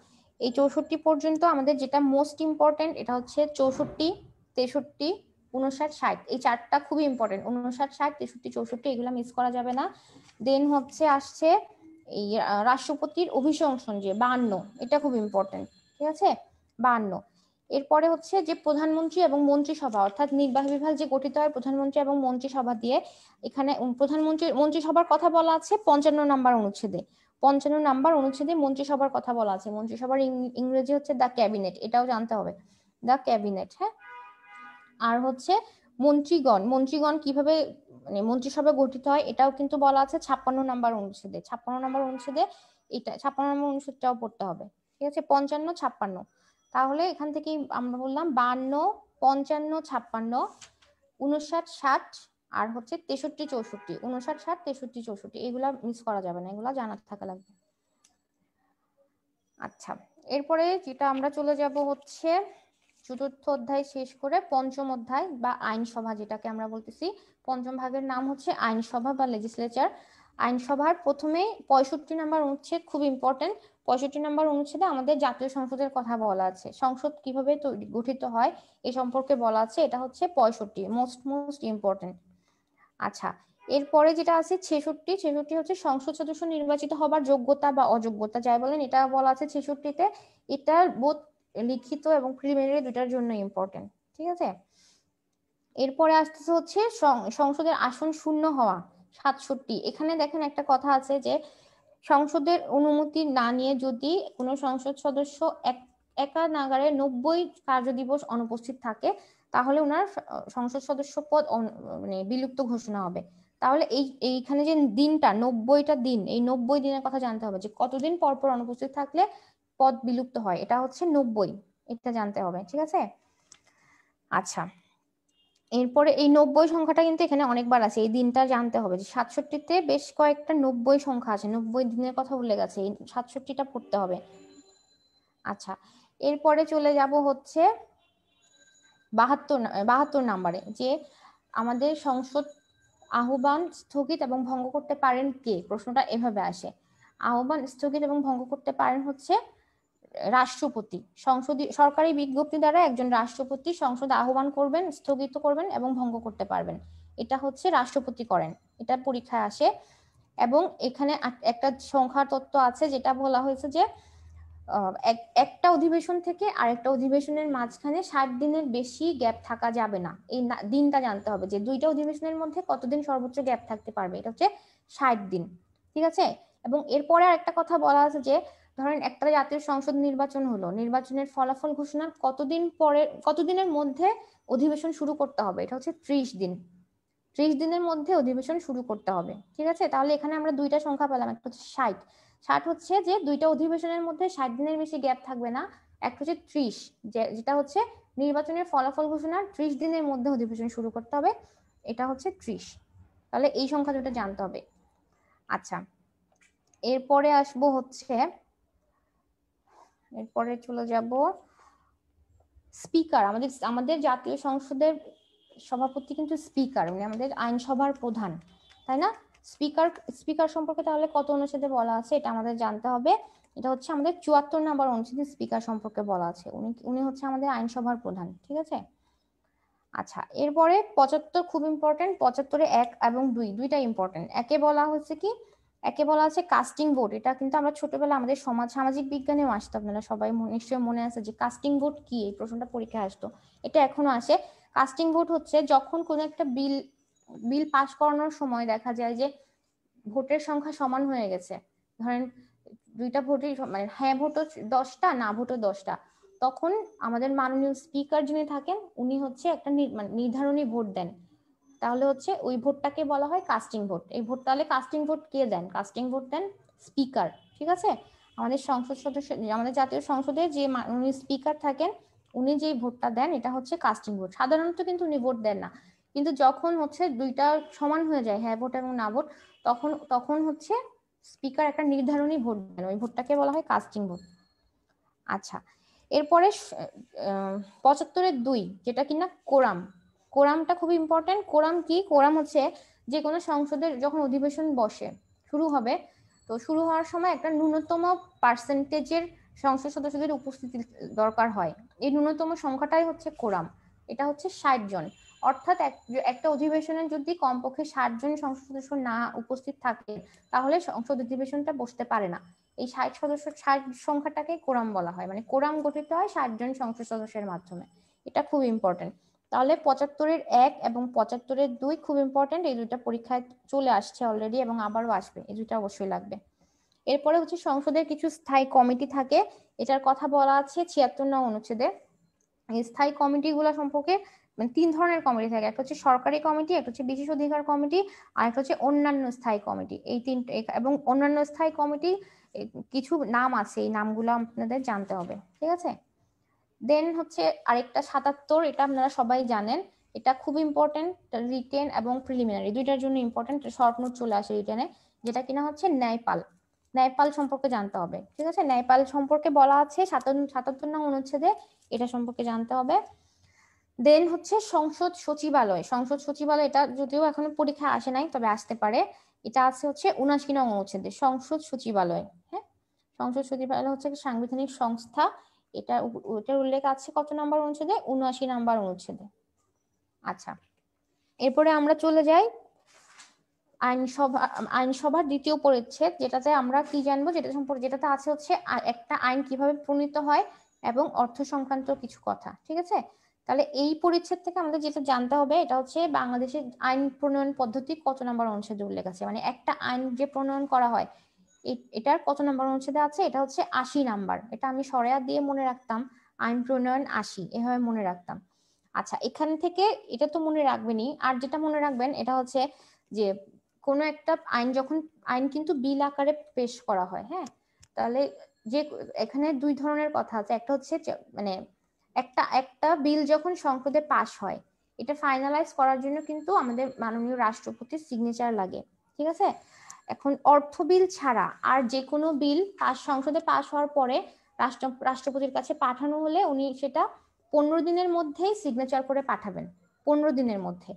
এই চৌষট্টি পর্যন্ত আমাদের যেটা মোস্ট ইম্পর্টেন্ট এটা হচ্ছে চৌষট্টি তেষট্টি উনষাট ষাট এই চারটা খুবই ইম্পর্টেন্ট উনষাট ষাট তেষট্টি চৌষট্টি এগুলো মিস করা যাবে না দেন হচ্ছে আসছে এই রাষ্ট্রপতির অভিশংসন যে বান্ন এটা খুব ইম্পর্টেন্ট ঠিক আছে বান্ন এরপরে হচ্ছে যে প্রধানমন্ত্রী এবং মন্ত্রিসভা অর্থাৎ নির্বাহী বিভাগ যে গঠিত হয় প্রধানমন্ত্রী এবং মন্ত্রিসভা দিয়ে এখানে প্রধানমন্ত্রী মন্ত্রিসভার কথা বলা আছে পঞ্চান্ন নাম্বার অনুচ্ছেদে পঞ্চান্ন নাম্বার অনুচ্ছেদে মন্ত্রিসভার কথা বলা আছে মন্ত্রিসভার ইংরেজি হচ্ছে দ্য ক্যাবিনেট এটাও জানতে হবে দ্য ক্যাবিনেট হ্যাঁ আর হচ্ছে মন্ত্রীগণ মন্ত্রীগণ কিভাবে মানে মন্ত্রিসভা গঠিত হয় এটাও কিন্তু বলা আছে ছাপ্পান্ন নাম্বার অনুচ্ছেদে ছাপ্পান্ন নাম্বার অনুচ্ছেদে এটা ছাপ্পান্ন নাম্বার অনুচ্ছেদটাও পড়তে হবে ঠিক আছে পঞ্চান্ন ছাপ্পান্ন তাহলে এখান থেকে আমরা বললাম বান্ন পঞ্চান্ন ছাপ্পান্ন উনষাট ষাট আর হচ্ছে তেষট্টি চৌষট্টি উনষাট ষাট তেষট্টি চৌষট্টি এগুলা মিস করা যাবে না এগুলা জানার থাকা লাগবে আচ্ছা এরপরে যেটা আমরা চলে যাব হচ্ছে চতুর্থ অধ্যায় শেষ করে পঞ্চম অধ্যায় বা আইনসভা যেটাকে আমরা বলতেছি পঞ্চম ভাগের নাম হচ্ছে আইনসভা বা লেজিসলেচার আইনসভার প্রথমে পঁয়ষট্টি নাম্বার অনুচ্ছেদ খুব ইম্পর্টেন্ট পঁয়ষট্টি নাম্বার অনুচ্ছেদে আমাদের জাতীয় সংসদের কথা বলা আছে সংসদ কিভাবে গঠিত হয় এ সম্পর্কে বলা আছে এটা হচ্ছে পঁয়ষট্টি মোস্ট মোস্ট ইম্পর্টেন্ট আচ্ছা এরপরে যেটা আছে ছেষট্টি ছেষট্টি হচ্ছে সংসদ সদস্য নির্বাচিত হবার যোগ্যতা বা অযোগ্যতা যাই বলেন এটা বলা আছে ছেষট্টিতে এটা বোধ লিখিত এবং প্রিলিমিনারি দুটার জন্য ইম্পর্টেন্ট ঠিক আছে এরপরে আসতেছে হচ্ছে সংসদের আসন শূন্য হওয়া সাতষট্টি এখানে দেখেন একটা কথা আছে যে সংসদের অনুমতি না নিয়ে যদি কোনো সংসদ সদস্য এক একা নাগারে নব্বই কার্যদিবস অনুপস্থিত থাকে তাহলে ওনার সংসদ সদস্য পদ মানে বিলুপ্ত ঘোষণা হবে তাহলে এই এইখানে যে দিনটা নব্বইটা দিন এই নব্বই দিনের কথা জানতে হবে যে কতদিন পরপর অনুপস্থিত থাকলে পদ বিলুপ্ত হয় এটা হচ্ছে নব্বই এটা জানতে হবে ঠিক আছে আচ্ছা এরপরে এই নব্বই সংখ্যাটা কিন্তু এখানে অনেকবার আছে এই দিনটা জানতে হবে যে সাতষট্টিতে বেশ কয়েকটা নব্বই সংখ্যা আছে নব্বই দিনের কথা উল্লেখ গেছে এই সাতষট্টিটা পড়তে হবে আচ্ছা এরপরে চলে যাব হচ্ছে বাহাত্তর বাহাত্তর নাম্বারে যে আমাদের সংসদ আহ্বান স্থগিত এবং ভঙ্গ করতে পারেন কে প্রশ্নটা এভাবে আসে আহ্বান স্থগিত এবং ভঙ্গ করতে পারেন হচ্ছে রাষ্ট্রপতি সংসদীয় সরকারি বিজ্ঞপ্তি দ্বারা একজন রাষ্ট্রপতি সংসদ আহ্বান করবেন স্থগিত করবেন এবং ভঙ্গ করতে পারবেন এটা হচ্ছে রাষ্ট্রপতি করেন এটা পরীক্ষায় আসে এবং এখানে একটা সংখ্যা তত্ত্ব আছে যেটা বলা হয়েছে যে একটা অধিবেশন থেকে আরেকটা অধিবেশনের মাঝখানে ষাট দিনের বেশি গ্যাপ থাকা যাবে না এই দিনটা জানতে হবে যে দুইটা অধিবেশনের মধ্যে কতদিন সর্বোচ্চ গ্যাপ থাকতে পারবে এটা হচ্ছে ষাট দিন ঠিক আছে এবং এরপরে আর একটা কথা বলা আছে যে ধরেন একটা জাতীয় সংসদ নির্বাচন হলো নির্বাচনের ফলাফল ঘোষণার কতদিন পরে কতদিনের মধ্যে অধিবেশন শুরু করতে হবে এটা হচ্ছে ত্রিশ দিন ত্রিশ দিনের মধ্যে অধিবেশন শুরু করতে হবে ঠিক আছে তাহলে এখানে আমরা দুইটা সংখ্যা পেলাম একটা হচ্ছে ষাট ষাট হচ্ছে যে দুইটা অধিবেশনের মধ্যে ষাট দিনের বেশি গ্যাপ থাকবে না একটা হচ্ছে ত্রিশ যেটা হচ্ছে নির্বাচনের ফলাফল ঘোষণার ত্রিশ দিনের মধ্যে অধিবেশন শুরু করতে হবে এটা হচ্ছে ত্রিশ তাহলে এই সংখ্যা দুটো জানতে হবে আচ্ছা এরপরে আসবো হচ্ছে এরপরে চলে যাব স্পিকার আমাদের আমাদের জাতীয় সংসদের সভাপতি কিন্তু স্পিকার মানে আমাদের আইনসভার প্রধান তাই না স্পিকার স্পিকার সম্পর্কে তাহলে কত অনুচ্ছেদে বলা আছে এটা আমাদের জানতে হবে এটা হচ্ছে আমাদের চুয়াত্তর নম্বর অনুচ্ছেদে স্পিকার সম্পর্কে বলা আছে উনি উনি হচ্ছে আমাদের আইনসভার প্রধান ঠিক আছে আচ্ছা এরপরে পঁচাত্তর খুব ইম্পর্টেন্ট পঁচাত্তরে এক এবং দুই দুইটা ইম্পর্টেন্ট একে বলা হচ্ছে কি একে বলা আছে কাস্টিং বোর্ড এটা কিন্তু আমরা ছোটবেলা আমাদের সমাজ সামাজিক বিজ্ঞানেও আসতো আপনারা সবাই নিশ্চয়ই মনে আছে যে কাস্টিং বোর্ড কি এই প্রশ্নটা পরীক্ষা আসতো এটা এখনো আসে কাস্টিং বোর্ড হচ্ছে যখন কোনো একটা বিল বিল পাস করানোর সময় দেখা যায় যে ভোটের সংখ্যা সমান হয়ে গেছে ধরেন দুইটা ভোটই মানে হ্যাঁ ভোটও দশটা না ভোটও দশটা তখন আমাদের মাননীয় স্পিকার যিনি থাকেন উনি হচ্ছে একটা মানে নির্ধারণী ভোট দেন তাহলে হচ্ছে ওই ভোটটাকে বলা হয় কাস্টিং ভোট এই ভোট তাহলে কাস্টিং ভোট কে দেন কাস্টিং ভোট দেন স্পিকার ঠিক আছে আমাদের সংসদ সদস্য আমাদের জাতীয় সংসদে যে উনি স্পিকার থাকেন উনি যেই ভোটটা দেন এটা হচ্ছে কাস্টিং ভোট সাধারণত কিন্তু উনি ভোট দেন না কিন্তু যখন হচ্ছে দুইটা সমান হয়ে যায় হ্যাঁ ভোট এবং না ভোট তখন তখন হচ্ছে স্পিকার একটা নির্ধারণী ভোট দেন ওই ভোটটাকে বলা হয় কাস্টিং ভোট আচ্ছা এরপরে পঁচাত্তরের দুই যেটা কিনা কোরাম কোরামটা খুব ইম্পর্টেন্ট কোরাম কি কোরাম হচ্ছে যে কোনো সংসদের যখন অধিবেশন বসে শুরু হবে তো শুরু হওয়ার সময় একটা ন্যূনতম পার্সেন্টেজের সংসদ সদস্যদের উপস্থিতি দরকার হয় এই ন্যূনতম সংখ্যাটাই হচ্ছে কোরাম এটা হচ্ছে ষাট জন অর্থাৎ একটা অধিবেশনে যদি কমপক্ষে ষাট জন সংসদ সদস্য না উপস্থিত থাকে তাহলে সংসদ অধিবেশনটা বসতে পারে না এই ষাট সদস্য ষাট সংখ্যাটাকে কোরাম বলা হয় মানে কোরাম গঠিত হয় ষাট জন সংসদ সদস্যের মাধ্যমে এটা খুব ইম্পর্টেন্ট তাহলে পঁচাত্তরের এক এবং পঁচাত্তরের দুই খুব ইম্পর্টেন্ট এই দুইটা পরীক্ষায় চলে আসছে অলরেডি এবং আবারও আসবে এই দুইটা অবশ্যই লাগবে এরপরে হচ্ছে সংসদের কিছু স্থায়ী কমিটি থাকে এটার কথা বলা আছে ছিয়াত্তর নং অনুচ্ছেদে এই স্থায়ী কমিটিগুলো সম্পর্কে মানে তিন ধরনের কমিটি থাকে একটা হচ্ছে সরকারি কমিটি একটা হচ্ছে বিশেষ অধিকার কমিটি আর একটা হচ্ছে অন্যান্য স্থায়ী কমিটি এই তিনটে এবং অন্যান্য স্থায়ী কমিটি কিছু নাম আছে এই নামগুলো আপনাদের জানতে হবে ঠিক আছে দেন হচ্ছে আরেকটা সাতাত্তর এটা আপনারা সবাই জানেন এটা খুব ইম্পর্টেন্ট রিটেন এবং প্রিলিমিনারি দুইটার জন্য ইম্পর্টেন্ট শর্ট নোট চলে আসে রিটেনে যেটা কিনা হচ্ছে ন্যায়পাল ন্যায়পাল সম্পর্কে জানতে হবে ঠিক আছে ন্যায়পাল সম্পর্কে বলা আছে সাতাত্তর নং অনুচ্ছেদে এটা সম্পর্কে জানতে হবে দেন হচ্ছে সংসদ সচিবালয় সংসদ সচিবালয় এটা যদিও এখনো পরীক্ষা আসে নাই তবে আসতে পারে এটা আছে হচ্ছে উনাশি নং অনুচ্ছেদে সংসদ সচিবালয় হ্যাঁ সংসদ সচিবালয় হচ্ছে সাংবিধানিক সংস্থা এটা ওটার উল্লেখ আছে কত নাম্বার অনুচ্ছেদে উনআশি নাম্বার অনুচ্ছেদে আচ্ছা এরপরে আমরা চলে যাই আইনসভা আইনসভার দ্বিতীয় পরিচ্ছেদ যেটাতে আমরা কি জানবো যেটা সম্পর্কে যেটাতে আছে হচ্ছে একটা আইন কিভাবে প্রণীত হয় এবং অর্থ সংক্রান্ত কিছু কথা ঠিক আছে তাহলে এই পরিচ্ছেদ থেকে আমাদের যেটা জানতে হবে এটা হচ্ছে বাংলাদেশের আইন প্রণয়ন পদ্ধতি কত নম্বর অনুচ্ছেদে উল্লেখ আছে মানে একটা আইন যে প্রণয়ন করা হয় এটার কত নাম্বার অনুচ্ছেদে আছে এটা হচ্ছে আশি নাম্বার এটা আমি সরেয়া দিয়ে মনে রাখতাম আইন প্রণয়ন আশি এভাবে মনে রাখতাম আচ্ছা এখান থেকে এটা তো মনে রাখবেনই আর যেটা মনে রাখবেন এটা হচ্ছে যে কোনো একটা আইন যখন আইন কিন্তু বিল আকারে পেশ করা হয় হ্যাঁ তাহলে যে এখানে দুই ধরনের কথা আছে একটা হচ্ছে মানে একটা একটা বিল যখন সংসদে পাশ হয় এটা ফাইনালাইজ করার জন্য কিন্তু আমাদের মাননীয় রাষ্ট্রপতির সিগনেচার লাগে ঠিক আছে এখন অর্থ বিল ছাড়া আর যে কোনো বিল পাশ সংসদে পাশ হওয়ার পরে রাষ্ট্র রাষ্ট্রপতির কাছে পাঠানো হলে উনি সেটা পনেরো দিনের মধ্যেই সিগনেচার করে পাঠাবেন পনেরো দিনের মধ্যে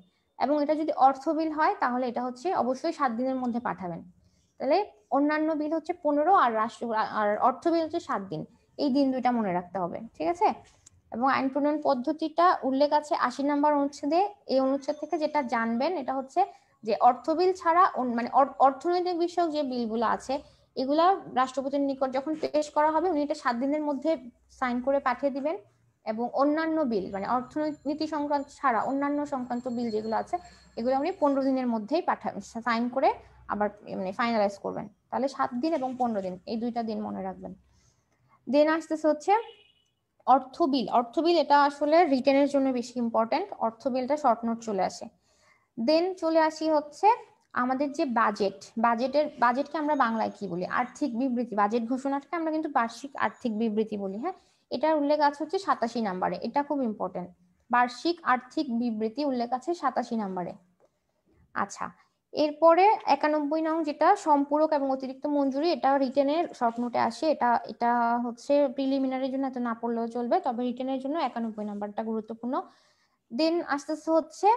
এবং এটা যদি অর্থ বিল হয় তাহলে এটা হচ্ছে অবশ্যই সাত দিনের মধ্যে পাঠাবেন তাহলে অন্যান্য বিল হচ্ছে পনেরো আর রাষ্ট্র আর অর্থ বিল হচ্ছে সাত দিন এই দিন দুইটা মনে রাখতে হবে ঠিক আছে এবং আইন প্রণয়ন পদ্ধতিটা উল্লেখ আছে আশি নাম্বার অনুচ্ছেদে এই অনুচ্ছেদ থেকে যেটা জানবেন এটা হচ্ছে যে অর্থ বিল ছাড়া মানে অর্থনৈতিক বিষয়ক যে বিলগুলো আছে এগুলা রাষ্ট্রপতির নিকট যখন পেশ করা হবে উনি এটা সাত দিনের মধ্যে সাইন করে পাঠিয়ে দিবেন এবং অন্যান্য বিল মানে অর্থনীতি সংক্রান্ত ছাড়া অন্যান্য সংক্রান্ত বিল যেগুলো আছে এগুলো উনি পনেরো দিনের মধ্যেই পাঠাবেন সাইন করে আবার মানে ফাইনালাইজ করবেন তাহলে সাত দিন এবং পনেরো দিন এই দুইটা দিন মনে রাখবেন দেন আসতেছে হচ্ছে অর্থ বিল অর্থ বিল এটা আসলে রিটেনের জন্য বেশি ইম্পর্টেন্ট অর্থ বিলটা শর্ট নোট চলে আসে দেন চলে আসি হচ্ছে আমাদের যে বাজেট বাজেটের বাজেটকে আমরা বাংলায় কি বলি আর্থিক বিবৃতি বাজেট ঘোষণাটাকে আমরা কিন্তু বার্ষিক আর্থিক বিবৃতি বলি হ্যাঁ এটার উল্লেখ আছে হচ্ছে সাতাশি নাম্বারে এটা খুব ইম্পর্টেন্ট বার্ষিক আর্থিক বিবৃতি উল্লেখ আছে সাতাশি নাম্বারে আচ্ছা এরপরে একানব্বই নং যেটা সম্পূরক এবং অতিরিক্ত মঞ্জুরি এটা রিটেনের শর্ট নোটে আসে এটা এটা হচ্ছে প্রিলিমিনারির জন্য এত না পড়লেও চলবে তবে রিটেনের জন্য একানব্বই নাম্বারটা গুরুত্বপূর্ণ দেন আস্তে আস্তে হচ্ছে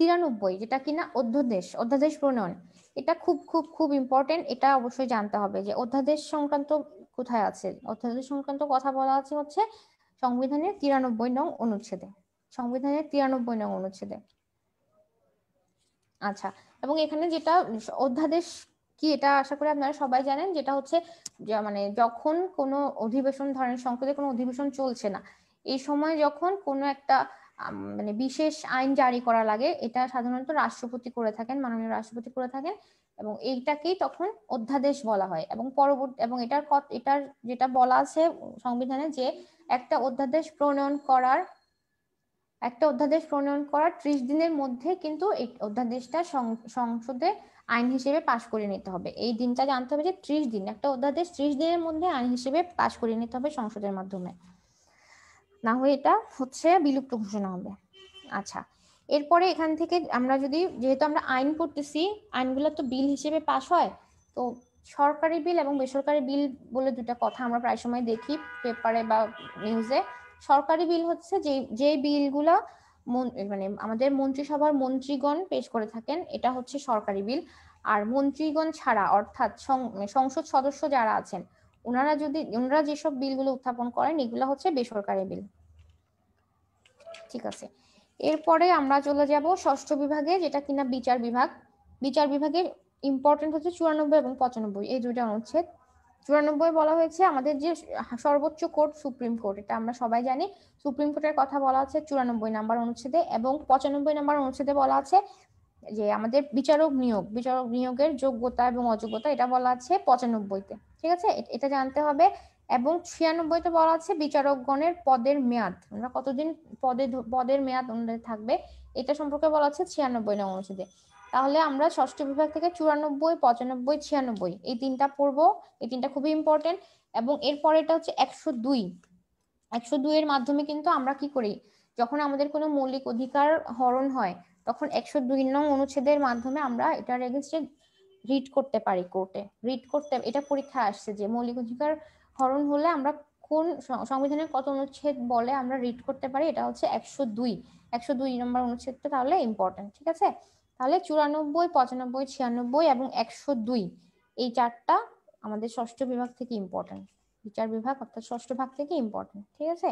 তিরানব্বই যেটা কিনা অধ্যাদেশ অধ্যাদেশ প্রণয়ন এটা খুব খুব খুব ইম্পর্টেন্ট এটা অবশ্যই জানতে হবে যে অধ্যাদেশ সংক্রান্ত কোথায় আছে অধ্যাদেশ সংক্রান্ত কথা বলা আছে হচ্ছে সংবিধানের তিরানব্বই নং অনুচ্ছেদে সংবিধানের তিরানব্বই নং অনুচ্ছেদে আচ্ছা এবং এখানে যেটা অধ্যাদেশ কি এটা আশা করি আপনারা সবাই জানেন যেটা হচ্ছে মানে যখন কোনো অধিবেশন ধরেন সংসদে কোনো অধিবেশন চলছে না এই সময় যখন কোনো একটা মানে বিশেষ আইন জারি করা লাগে এটা সাধারণত রাষ্ট্রপতি করে থাকেন মাননীয় রাষ্ট্রপতি করে থাকেন এবং এইটাকেই তখন অধ্যাদেশ বলা হয় এবং পরবর্তী এবং এটার এটার যেটা বলা আছে সংবিধানে যে একটা অধ্যাদেশ প্রণয়ন করার একটা অধ্যাদেশ প্রণয়ন করার ত্রিশ দিনের মধ্যে কিন্তু এই অধ্যাদেশটা সংসদে আইন হিসেবে পাশ করে নিতে হবে এই দিনটা জানতে হবে যে ত্রিশ দিন একটা অধ্যাদেশ ত্রিশ দিনের মধ্যে আইন হিসেবে পাশ করে নিতে হবে সংসদের মাধ্যমে না হয়ে এটা হচ্ছে বিলুপ্ত ঘোষণা হবে আচ্ছা এরপরে এখান থেকে আমরা যদি যেহেতু আমরা আইন পড়তেছি আইনগুলো তো বিল হিসেবে পাস হয় তো সরকারি বিল এবং বেসরকারি বিল বলে দুটা কথা আমরা প্রায় সময় দেখি পেপারে বা নিউজে সরকারি বিল হচ্ছে যে যে বিলগুলো মানে আমাদের মন্ত্রিসভার মন্ত্রীগণ পেশ করে থাকেন এটা হচ্ছে সরকারি বিল আর মন্ত্রীগণ ছাড়া অর্থাৎ মানে সংসদ সদস্য যারা আছেন ওনারা যদি ওনারা যেসব বিলগুলো উত্থাপন করেন এগুলো হচ্ছে বেসরকারি বিল ঠিক আছে এরপরে আমরা চলে যাব ষষ্ঠ বিভাগে যেটা কিনা বিচার বিভাগ বিচার বিভাগের ইম্পর্টেন্ট হচ্ছে চুরানব্বই এবং পঁচানব্বই এই দুইটা অনুচ্ছেদ চুরানব্বই বলা হয়েছে আমাদের যে সর্বোচ্চ কোর্ট সুপ্রিম কোর্ট এটা আমরা সবাই জানি সুপ্রিম কোর্টের কথা বলা আছে চুরানব্বই নাম্বার অনুচ্ছেদে এবং পঁচানব্বই নাম্বার অনুচ্ছেদে বলা আছে যে আমাদের বিচারক নিয়োগ বিচারক নিয়োগের যোগ্যতা এবং অযোগ্যতা এটা বলা আছে পঁচানব্বইতে ঠিক আছে এটা জানতে হবে এবং ছিয়ানব্বইতে বলা আছে বিচারকগণের পদের মেয়াদ আমরা কতদিন পদে পদের মেয়াদ ওনাদের থাকবে এটা সম্পর্কে বলা আছে ছিয়ানব্বই নং অনুচ্ছেদে তাহলে আমরা ষষ্ঠ বিভাগ থেকে চুরানব্বই পঁচানব্বই ছিয়ানব্বই এই তিনটা পড়ব এই তিনটা খুবই ইম্পর্টেন্ট এবং এরপর এটা হচ্ছে একশো দুই একশো দুইয়ের মাধ্যমে কিন্তু আমরা কি করি যখন আমাদের কোনো মৌলিক অধিকার হরণ হয় তখন একশো দুই নং অনুচ্ছেদের মাধ্যমে আমরা এটার এগেনস্টে রিড করতে পারি কোর্টে রিড করতে এটা পরীক্ষা আসছে যে মৌলিক অধিকার হরণ হলে আমরা কোন সংবিধানের কত অনুচ্ছেদ বলে আমরা রিড করতে পারি এটা হচ্ছে একশো দুই একশো দুই নম্বর অনুচ্ছেদটা তাহলে ইম্পর্টেন্ট ঠিক আছে তাহলে চুরানব্বই পঁচানব্বই ছিয়ানব্বই এবং একশো দুই এই চারটা আমাদের ষষ্ঠ বিভাগ থেকে ইম্পর্টেন্ট বিচার বিভাগ অর্থাৎ ষষ্ঠ ভাগ থেকে ইম্পর্টেন্ট ঠিক আছে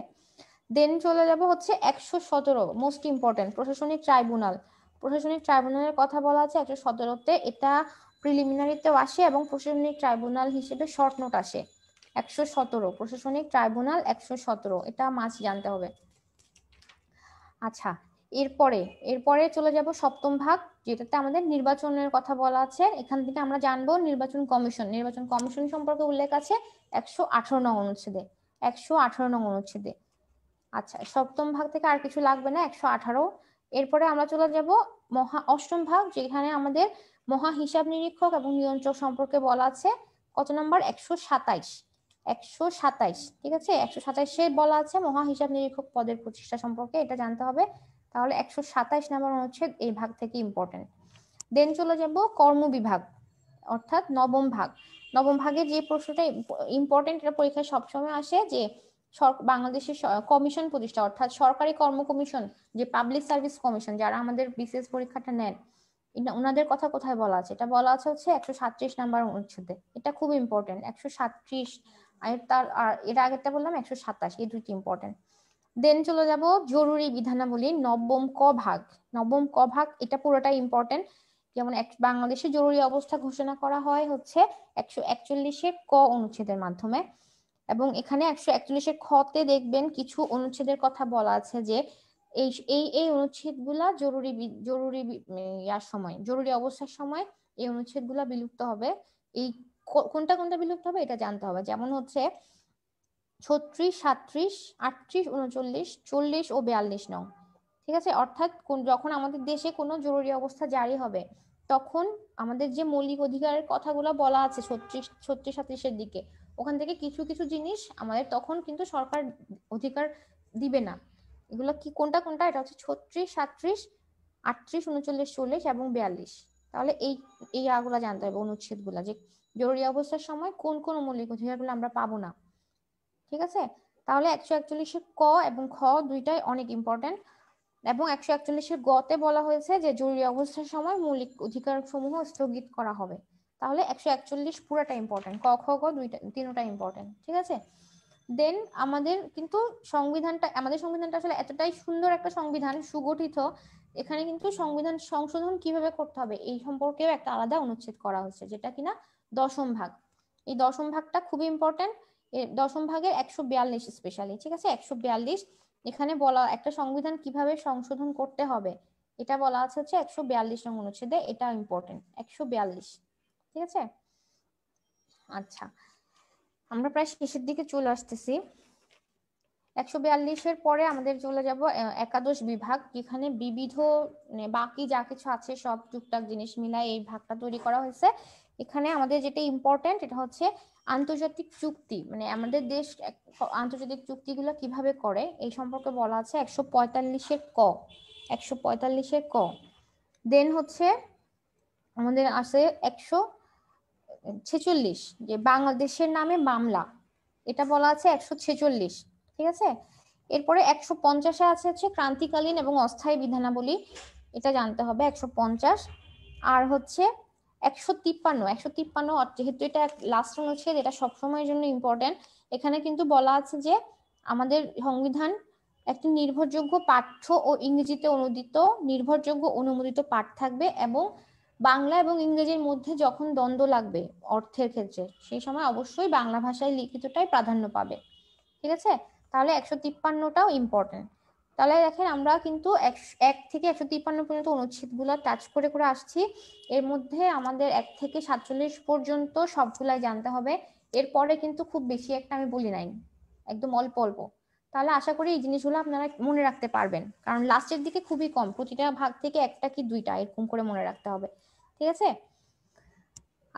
দেন চলে যাব হচ্ছে একশো সতেরো মোস্ট ইম্পর্টেন্ট প্রশাসনিক ট্রাইব্যুনাল প্রশাসনিক ট্রাইব্যুনালের কথা বলা আছে একশো সতেরোতে এটা প্রিলিমিনারিতেও আসে এবং প্রশাসনিক ট্রাইব্যুনাল হিসেবে শর্ট নোট আসে একশো সতেরো প্রশাসনিক ট্রাইব্যুনাল একশো সতেরো এটা মাছ জানতে হবে আচ্ছা এরপরে এরপরে চলে যাব সপ্তম ভাগ যেটাতে আমাদের নির্বাচনের কথা বলা আছে এখান থেকে আমরা জানবো নির্বাচন কমিশন নির্বাচন কমিশন সম্পর্কে উল্লেখ আছে একশো আঠারো নং অনুচ্ছেদে একশো আঠারো নং অনুচ্ছেদে আচ্ছা সপ্তম ভাগ থেকে আর কিছু লাগবে না একশো আঠারো এরপরে আমরা চলে যাব মহা অষ্টম ভাগ যেখানে আমাদের মহা হিসাব নিরীক্ষক এবং নিয়ন্ত্রক সম্পর্কে বলা আছে কত নম্বর একশো সাতাইশ একশো সাতাইশ ঠিক আছে একশো সাতাইশে বলা আছে মহা হিসাব নিরীক্ষক পদের প্রতিষ্ঠা সম্পর্কে এটা জানতে হবে তাহলে একশো সাতাইশ নম্বর অনুচ্ছেদ এই ভাগ থেকে ইম্পর্টেন্ট দেন চলে যাব কর্ম বিভাগ অর্থাৎ নবম ভাগ নবম ভাগে যে প্রশ্নটা ইম্পর্টেন্ট এটা পরীক্ষায় সবসময় আসে যে বাংলাদেশের কমিশন প্রতিষ্ঠা অর্থাৎ সরকারি কর্ম কমিশন যে পাবলিক সার্ভিস কমিশন যারা আমাদের বিশেষ পরীক্ষাটা নেন ওনাদের কথা কোথায় বলা আছে এটা বলা আছে হচ্ছে একশো সাতত্রিশ নাম্বার অনুচ্ছেদে এটা খুব ইম্পর্টেন্ট একশো সাতত্রিশ তার আর এর আগেরটা বললাম একশো সাতাশ এই দুইটি ইম্পর্টেন্ট দেন চলে যাব জরুরি বিধানাবলী নবম ক ভাগ নবম ক ভাগ এটা পুরোটাই ইম্পর্টেন্ট যেমন বাংলাদেশে জরুরি অবস্থা ঘোষণা করা হয় হচ্ছে একশো একচল্লিশের ক অনুচ্ছেদের মাধ্যমে এবং এখানে একশো একচল্লিশের খতে দেখবেন কিছু অনুচ্ছেদের কথা বলা আছে যে এই এই এই অনুচ্ছেদগুলা জরুরি জরুরি ইয়ার সময় জরুরি অবস্থার সময় এই অনুচ্ছেদগুলা বিলুপ্ত হবে এই কোনটা কোনটা বিলুপ্ত হবে এটা জানতে হবে যেমন হচ্ছে ছত্রিশ সাত্রিশ আটত্রিশ উনচল্লিশ চল্লিশ ও বিয়াল্লিশ নং ঠিক আছে অর্থাৎ যখন আমাদের দেশে কোনো জরুরি অবস্থা জারি হবে তখন আমাদের যে মৌলিক অধিকারের কথাগুলো বলা আছে ছত্রিশ ছত্রিশ সাত্রিশের দিকে ওখান থেকে কিছু কিছু জিনিস আমাদের তখন কিন্তু সরকার অধিকার দিবে না এগুলো কি কোনটা কোনটা এটা হচ্ছে ছত্রিশ সাত্রিশ আটত্রিশ উনচল্লিশ চল্লিশ এবং বিয়াল্লিশ তাহলে এই এই আগুলা জানতে হবে গুলা যে জরুরি অবস্থার সময় কোন কোন মৌলিক অধিকারগুলো আমরা পাবো না ঠিক আছে তাহলে একশো একচল্লিশের ক এবং খ দুইটাই অনেক ইম্পর্টেন্ট এবং একশো একচল্লিশের গতে বলা হয়েছে যে জরুরি অবস্থার সময় মৌলিক অধিকার সমূহ স্থগিত করা হবে তাহলে একশো একচল্লিশ পুরাটা ইম্পর্টেন্ট ক খ গ দুইটা তিনটা ইম্পর্টেন্ট ঠিক আছে দেন আমাদের কিন্তু সংবিধানটা আমাদের সংবিধানটা আসলে এতটাই সুন্দর একটা সংবিধান সুগঠিত এখানে কিন্তু সংবিধান সংশোধন কিভাবে করতে হবে এই সম্পর্কেও একটা আলাদা অনুচ্ছেদ করা হচ্ছে যেটা কিনা দশম ভাগ এই দশম ভাগটা খুব ইম্পর্টেন্ট দশম ভাগের একশো বিয়াল্লিশ স্পেশালি ঠিক আছে একশো বিয়াল্লিশ এখানে বলা একটা সংবিধান কিভাবে সংশোধন করতে হবে এটা বলা আছে হচ্ছে একশো বিয়াল্লিশ নং অনুচ্ছেদে এটা ইম্পর্টেন্ট একশো বিয়াল্লিশ ঠিক আছে আচ্ছা আমরা প্রায় শেষের দিকে চলে আসতেছি একশো বিয়াল্লিশের পরে আমাদের চলে যাব একাদশ বিভাগ যেখানে বিবিধ মানে বাকি যা কিছু আছে সব টুকটাক জিনিস মিলায় এই ভাগটা তৈরি করা হয়েছে এখানে আমাদের যেটা ইম্পর্টেন্ট এটা হচ্ছে আন্তর্জাতিক চুক্তি মানে আমাদের দেশ আন্তর্জাতিক চুক্তিগুলো কিভাবে করে এই সম্পর্কে বলা আছে একশো পঁয়তাল্লিশের ক একশো পঁয়তাল্লিশের ক দেন হচ্ছে আমাদের আছে একশো ছেচল্লিশ যে বাংলাদেশের নামে মামলা এটা বলা আছে একশো ছেচল্লিশ ঠিক আছে এরপরে একশো পঞ্চাশে আছে হচ্ছে ক্রান্তিকালীন এবং অস্থায়ী বিধানাবলী এটা জানতে হবে একশো পঞ্চাশ আর হচ্ছে একশো তিপ্পান্ন একশো তিপ্পান্ন যেহেতু এটা লাস্ট অনুচ্ছেদ এটা সবসময়ের জন্য ইম্পর্টেন্ট এখানে কিন্তু বলা আছে যে আমাদের সংবিধান একটি নির্ভরযোগ্য পাঠ্য ও ইংরেজিতে অনুদিত নির্ভরযোগ্য অনুমোদিত পাঠ থাকবে এবং বাংলা এবং ইংরেজির মধ্যে যখন দ্বন্দ্ব লাগবে অর্থের ক্ষেত্রে সেই সময় অবশ্যই বাংলা ভাষায় লিখিতটাই প্রাধান্য পাবে ঠিক আছে তাহলে একশো তিপ্পান্নটাও ইম্পর্টেন্ট তাহলে দেখেন আমরা কিন্তু এক থেকে একশো তিপ্পান্ন পর্যন্ত অনুচ্ছেদগুলো টাচ করে করে আসছি এর মধ্যে আমাদের এক থেকে সাতচল্লিশ পর্যন্ত সবগুলাই জানতে হবে এরপরে কিন্তু খুব বেশি একটা আমি বলি নাই একদম অল্প অল্প তাহলে আশা করি এই জিনিসগুলো আপনারা মনে রাখতে পারবেন কারণ লাস্টের দিকে খুবই কম প্রতিটা ভাগ থেকে একটা কি দুইটা এরকম করে মনে রাখতে হবে ঠিক আছে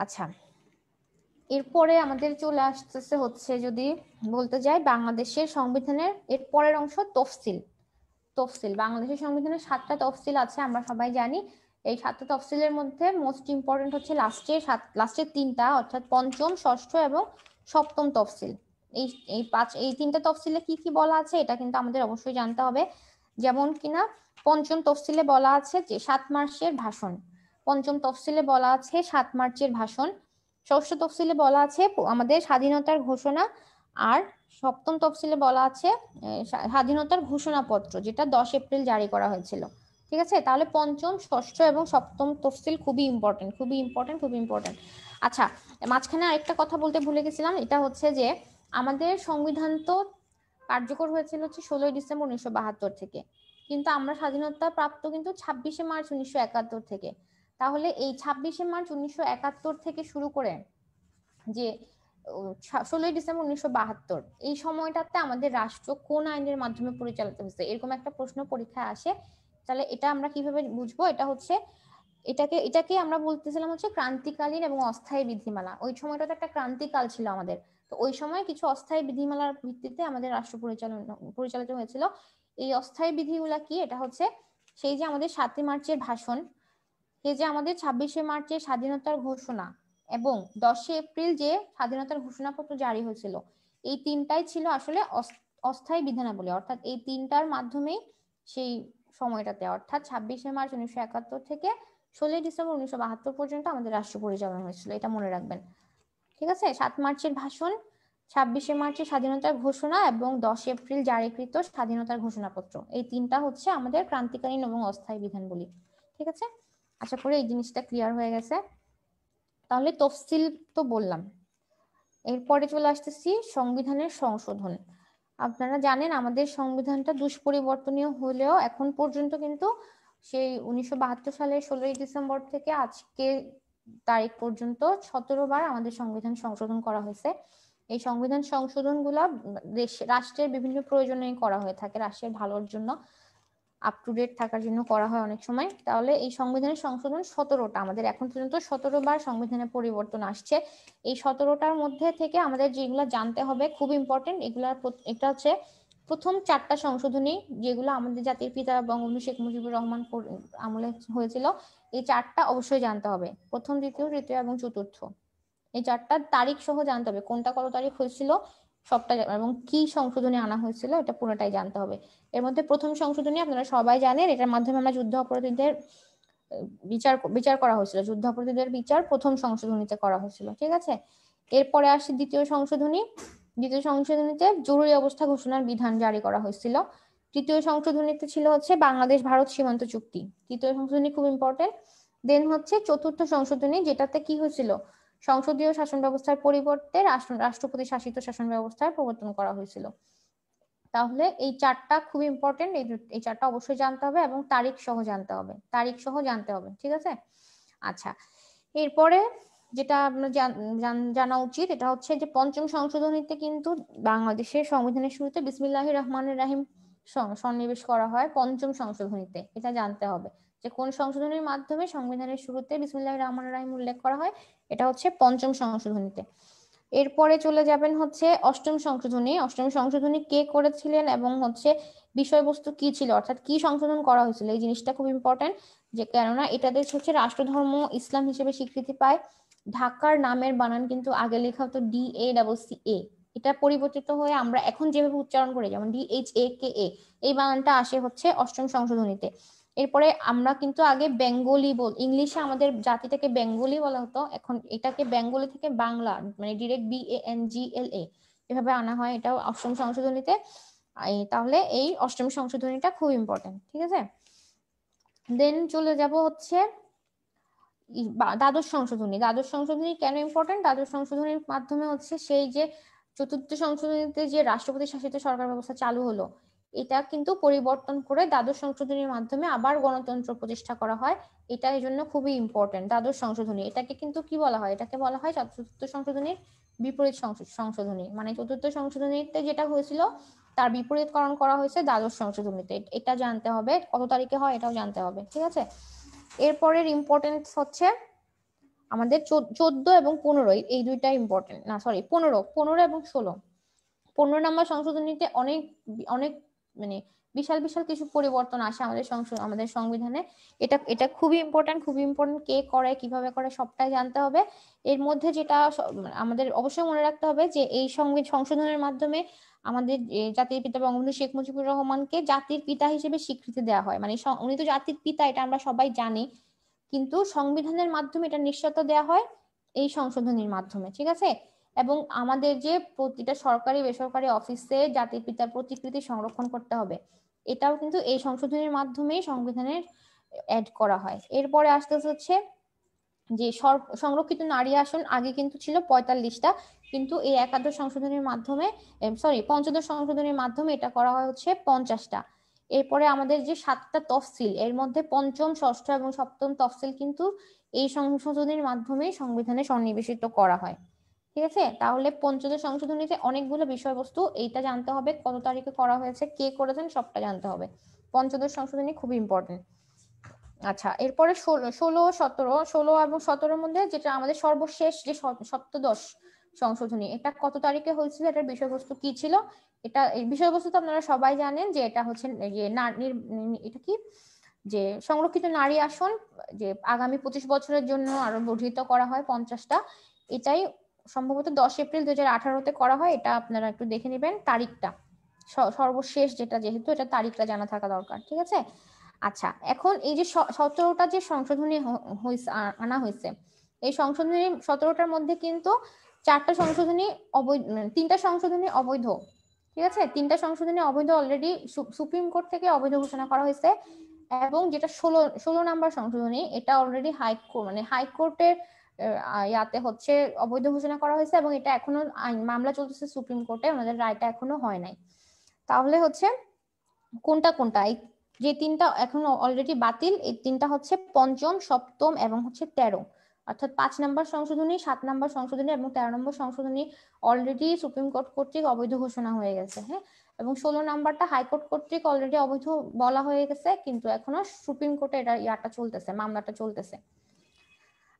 আচ্ছা এরপরে আমাদের চলে আসতেছে হচ্ছে যদি বলতে যাই বাংলাদেশের সংবিধানের এর পরের অংশ তফসিল তফসিল বাংলাদেশের সংবিধানের সাতটা তফসিল আছে আমরা সবাই জানি এই সাতটা তফসিলের মধ্যে মোস্ট ইম্পর্টেন্ট হচ্ছে লাস্টে সাত লাস্টের তিনটা অর্থাৎ পঞ্চম ষষ্ঠ এবং সপ্তম তফসিল এই এই পাঁচ এই তিনটা তফসিলে কি কি বলা আছে এটা কিন্তু আমাদের অবশ্যই জানতে হবে যেমন কিনা পঞ্চম তফসিলে বলা আছে যে সাত মার্চের ভাষণ পঞ্চম তফসিলে বলা আছে সাত মার্চের ভাষণ ষষ্ঠ তফসিলে বলা আছে আমাদের স্বাধীনতার ঘোষণা আর সপ্তম তফসিলে বলা আছে স্বাধীনতার ঘোষণাপত্র যেটা দশ এপ্রিল জারি করা হয়েছিল ঠিক আছে তাহলে পঞ্চম ষষ্ঠ এবং সপ্তম তফসিল খুবই ইম্পর্টেন্ট খুবই ইম্পর্টেন্ট খুবই ইম্পর্টেন্ট আচ্ছা মাঝখানে আরেকটা কথা বলতে ভুলে গেছিলাম এটা হচ্ছে যে আমাদের সংবিধান তো কার্যকর হয়েছিল হচ্ছে ষোলোই ডিসেম্বর উনিশশো বাহাত্তর থেকে কিন্তু আমরা স্বাধীনতা প্রাপ্ত কিন্তু ছাব্বিশে মার্চ উনিশশো একাত্তর থেকে তাহলে এই ছাব্বিশে মার্চ উনিশশো একাত্তর থেকে শুরু করে যে ষোলোই ডিসেম্বর উনিশশো বাহাত্তর এই সময়টাতে আমাদের রাষ্ট্র কোন আইনের মাধ্যমে পরিচালিত হয়েছে এরকম একটা প্রশ্ন পরীক্ষায় আসে তাহলে এটা আমরা কিভাবে বুঝবো এটা হচ্ছে এটাকে এটাকে আমরা বলতেছিলাম হচ্ছে ক্রান্তিকালীন এবং অস্থায়ী বিধিমালা ওই সময়টাতে একটা ক্রান্তিকাল ছিল আমাদের তো ওই সময় কিছু অস্থায়ী বিধিমালার ভিত্তিতে আমাদের রাষ্ট্র পরিচালনা পরিচালিত হয়েছিল এই অস্থায়ী বিধিগুলা কি এটা হচ্ছে সেই যে আমাদের সাতই মার্চের ভাষণ সে যে আমাদের ছাব্বিশে মার্চে স্বাধীনতার ঘোষণা এবং দশে এপ্রিল যে স্বাধীনতার ঘোষণাপত্র জারি হয়েছিল এই তিনটাই ছিল আসলে অস্থায়ী বিধানাবলী অর্থাৎ এই তিনটার মাধ্যমেই সেই সময়টাতে অর্থাৎ ছাব্বিশে মার্চ উনিশশো একাত্তর থেকে ষোলোই ডিসেম্বর উনিশশো বাহাত্তর পর্যন্ত আমাদের রাষ্ট্র পরিচালনা হয়েছিল এটা মনে রাখবেন ঠিক আছে সাত মার্চের ভাষণ ছাব্বিশে মার্চের স্বাধীনতার ঘোষণা এবং দশ এপ্রিল জারিকৃত স্বাধীনতার ঘোষণাপত্র এই তিনটা হচ্ছে আমাদের ক্রান্তিকালীন এবং অস্থায়ী বিধান বলি ঠিক আছে আশা করি এই জিনিসটা ক্লিয়ার হয়ে গেছে তাহলে তফসিল তো বললাম এরপরে চলে আসতেছি সংবিধানের সংশোধন আপনারা জানেন আমাদের সংবিধানটা দুষ্পরিবর্তনীয় হলেও এখন পর্যন্ত কিন্তু সেই উনিশশো সালের ষোলোই ডিসেম্বর থেকে আজকে তারিখ পর্যন্ত সতেরো বার আমাদের সংবিধান সংশোধন করা হয়েছে এই সংবিধান সংশোধনগুলো দেশ রাষ্ট্রের বিভিন্ন প্রয়োজনে করা হয়ে থাকে রাষ্ট্রের ভালোর জন্য আপ টু ডেট থাকার জন্য করা হয় অনেক সময় তাহলে এই সংবিধানের সংশোধন সতেরোটা আমাদের এখন পর্যন্ত সতেরো বার সংবিধানে পরিবর্তন আসছে এই সতেরোটার মধ্যে থেকে আমাদের যেগুলো জানতে হবে খুব ইম্পর্টেন্ট এগুলার এটা হচ্ছে প্রথম চারটা সংশোধনী যেগুলো আমাদের জাতির পিতা বঙ্গবন্ধু শেখ মুজিবুর রহমান আমলে হয়েছিল এই চারটা অবশ্যই জানতে হবে প্রথম দ্বিতীয় তৃতীয় এবং চতুর্থ এই চারটা তারিখ সহ জানতে হবে কোনটা কত তারিখ হয়েছিল সবটা এবং কি সংশোধনী আনা হয়েছিল এটা পুরোটাই জানতে হবে এর মধ্যে প্রথম সংশোধনী আপনারা সবাই জানেন এটার মাধ্যমে আমরা যুদ্ধ অপরাধীদের বিচার বিচার করা হয়েছিল যুদ্ধ অপরাধীদের বিচার প্রথম সংশোধনীতে করা হয়েছিল ঠিক আছে এরপরে আসে দ্বিতীয় সংশোধনী দ্বিতীয় সংশোধনীতে জরুরি অবস্থা ঘোষণার বিধান জারি করা হয়েছিল তৃতীয় সংশোধনীতে ছিল হচ্ছে বাংলাদেশ ভারত সীমান্ত চুক্তি তৃতীয় সংশোধনী খুব ইম্পর্টেন্ট দেন হচ্ছে চতুর্থ সংশোধনী যেটাতে কি হয়েছিল সংসদীয় শাসন ব্যবস্থার পরিবর্তে রাষ্ট্রপতি শাসিত শাসন ব্যবস্থার প্রবর্তন করা হয়েছিল তাহলে এই চারটা খুব ইম্পর্টেন্ট এই চারটা অবশ্যই জানতে হবে এবং তারিখ সহ জানতে হবে তারিখ সহ জানতে হবে ঠিক আছে আচ্ছা এরপরে যেটা আপনার জানা উচিত এটা হচ্ছে যে পঞ্চম সংশোধনীতে কিন্তু বাংলাদেশের সংবিধানের শুরুতে বিসমিল্লাহ রহমানের রাহিম সন্নিবেশ করা হয় পঞ্চম সংশোধনীতে এটা জানতে হবে যে কোন সংশোধনীর মাধ্যমে সংবিধানের শুরুতে বিসমুল্লাহ রহমান রাহিম উল্লেখ করা হয় এটা হচ্ছে পঞ্চম সংশোধনীতে এরপরে চলে যাবেন হচ্ছে অষ্টম সংশোধনী অষ্টম সংশোধনী কে করেছিলেন এবং হচ্ছে বিষয়বস্তু কি ছিল অর্থাৎ কি সংশোধন করা হয়েছিল এই জিনিসটা খুব ইম্পর্টেন্ট যে কেননা এটা দেশ হচ্ছে রাষ্ট্রধর্ম ইসলাম হিসেবে স্বীকৃতি পায় ঢাকার নামের বানান কিন্তু আগে লেখা হতো D A double C A এটা পরিবর্তিত হয়ে আমরা এখন যেভাবে উচ্চারণ করি যেমন ডি এইচ এ কে এ এই বানানটা আসে হচ্ছে অষ্টম সংশোধনীতে এরপরে আমরা কিন্তু আগে বেঙ্গলি বল ইংলিশে আমাদের জাতিটাকে বেঙ্গলি বলা হতো এখন এটাকে বেঙ্গলি থেকে বাংলা মানে direct B A N G L A এভাবে আনা হয় এটাও অষ্টম সংশোধনীতে তাহলে এই অষ্টম সংশোধনীটা খুব ইম্পর্টেন্ট ঠিক আছে দেন চলে যাব হচ্ছে দ্বাদশ সংশোধনী দ্বাদশ সংশোধনী কেন ইম্পর্টেন্ট দ্বাদশ সংশোধনীর মাধ্যমে হচ্ছে সেই যে চতুর্থ সংশোধনীতে যে রাষ্ট্রপতি শাসিত সরকার ব্যবস্থা চালু হলো এটা কিন্তু পরিবর্তন করে দ্বাদশ সংশোধনীর মাধ্যমে আবার গণতন্ত্র প্রতিষ্ঠা করা হয় এটা এই জন্য খুবই ইম্পর্টেন্ট দ্বাদশ সংশোধনী এটাকে কিন্তু কি বলা হয় এটাকে বলা হয় চতুর্থ সংশোধনীর বিপরীত সংশোধনী মানে চতুর্থ সংশোধনীতে যেটা হয়েছিল তার বিপরীতকরণ করা হয়েছে দ্বাদশ সংশোধনীতে এটা জানতে হবে কত তারিখে হয় এটাও জানতে হবে ঠিক আছে এরপরের ইম্পর্টেন্স হচ্ছে আমাদের চোদ্দ এবং পনেরো এই দুইটা ইম্পর্টেন্ট না সরি পনেরো পনেরো এবং ষোলো পনেরো নম্বর সংশোধনীতে অনেক অনেক মানে বিশাল বিশাল কিছু পরিবর্তন আসে আমাদের আমাদের সংবিধানে এটা এটা খুবই ইম্পর্টেন্ট খুবই ইম্পর্টেন্ট কে করে কিভাবে করে সবটাই জানতে হবে এর মধ্যে যেটা মানে আমাদের অবশ্যই মনে রাখতে হবে যে এই সংশোধনের মাধ্যমে আমাদের জাতির পিতা বঙ্গবন্ধু শেখ মুজিবুর রহমানকে জাতির পিতা হিসেবে স্বীকৃতি দেওয়া হয় মানে উনি তো জাতির পিতা এটা আমরা সবাই জানি কিন্তু সংবিধানের মাধ্যমে এটা নিশ্চয়তা দেওয়া হয় এই সংশোধনীর মাধ্যমে ঠিক আছে এবং আমাদের যে প্রতিটা সরকারি বেসরকারি অফিসে জাতির পিতার প্রতিকৃতি সংরক্ষণ করতে হবে এটাও কিন্তু এই সংশোধনীর মাধ্যমেই সংবিধানের অ্যাড করা হয় এরপরে আসতে হচ্ছে যে সংরক্ষিত নারী আসন আগে কিন্তু ছিল পঁয়তাল্লিশটা কিন্তু এই একাদশ সংশোধনের মাধ্যমে সরি পঞ্চদশ সংশোধনের মাধ্যমে এটা করা হয় হচ্ছে পঞ্চাশটা এরপরে আমাদের যে সাতটা তফসিল এর মধ্যে পঞ্চম ষষ্ঠ এবং সপ্তম তফসিল কিন্তু এই সংশোধনের মাধ্যমে সংবিধানে সন্নিবেশিত করা হয় ঠিক আছে তাহলে পঞ্চদশ সংশোধনীতে অনেকগুলো বিষয়বস্তু এইটা জানতে হবে কত তারিখে করা হয়েছে কে করেছেন সবটা জানতে হবে পঞ্চদশ সংশোধনী খুব ইম্পর্টেন্ট আচ্ছা এরপরে ষোলো ষোলো সতেরো ষোলো এবং সতেরোর মধ্যে যেটা আমাদের সর্বশেষ যে সপ্তদশ সংশোধনী এটা কত তারিখে হয়েছিল এটার বিষয়বস্তু কি ছিল এটা এই বিষয়বস্তু তো আপনারা সবাই জানেন যে এটা হচ্ছে যে এটা কি যে সংরক্ষিত নারী আসন যে আগামী পঁচিশ বছরের জন্য আরো বর্ধিত করা হয় পঞ্চাশটা এটাই সম্ভবত দশ এপ্রিল দু হাজার আঠারোতে করা হয় এটা আপনারা একটু দেখে নেবেন তারিখটা সর্বশেষ যেটা যেহেতু এটা তারিখটা জানা থাকা দরকার ঠিক আছে আচ্ছা এখন এই যে সতেরোটা যে সংশোধনী আনা হয়েছে এই সংশোধনী সতেরোটার মধ্যে কিন্তু চারটা সংশোধনী অবৈধ মানে তিনটা সংশোধনী অবৈধ ঠিক আছে তিনটা সংশোধনী অবৈধ অলরেডি সুপ্রিম কোর্ট থেকে অবৈধ ঘোষণা করা হয়েছে এবং যেটা ষোলো ষোলো নাম্বার সংশোধনী এটা অলরেডি হাইকোর্ট মানে হাইকোর্টের ইয়াতে হচ্ছে অবৈধ ঘোষণা করা হয়েছে এবং এটা এখনো মামলা চলতেছে সুপ্রিম কোর্টে ওনাদের রায়টা এখনো হয় নাই তাহলে হচ্ছে কোনটা কোনটা এই যে তিনটা এখন অলরেডি বাতিল এই তিনটা হচ্ছে পঞ্চম সপ্তম এবং হচ্ছে তেরো অর্থাৎ পাঁচ নম্বর সংশোধনী সাত নম্বর সংশোধনী এবং তেরো নম্বর সংশোধনী অলরেডি সুপ্রিম কোর্ট কর্তৃক অবৈধ ঘোষণা হয়ে গেছে হ্যাঁ এবং ষোলো নম্বরটা হাইকোর্ট কর্তৃক অলরেডি অবৈধ বলা হয়ে গেছে কিন্তু এখনো সুপ্রিম কোর্টে এটা ইয়াটা চলতেছে মামলাটা চলতেছে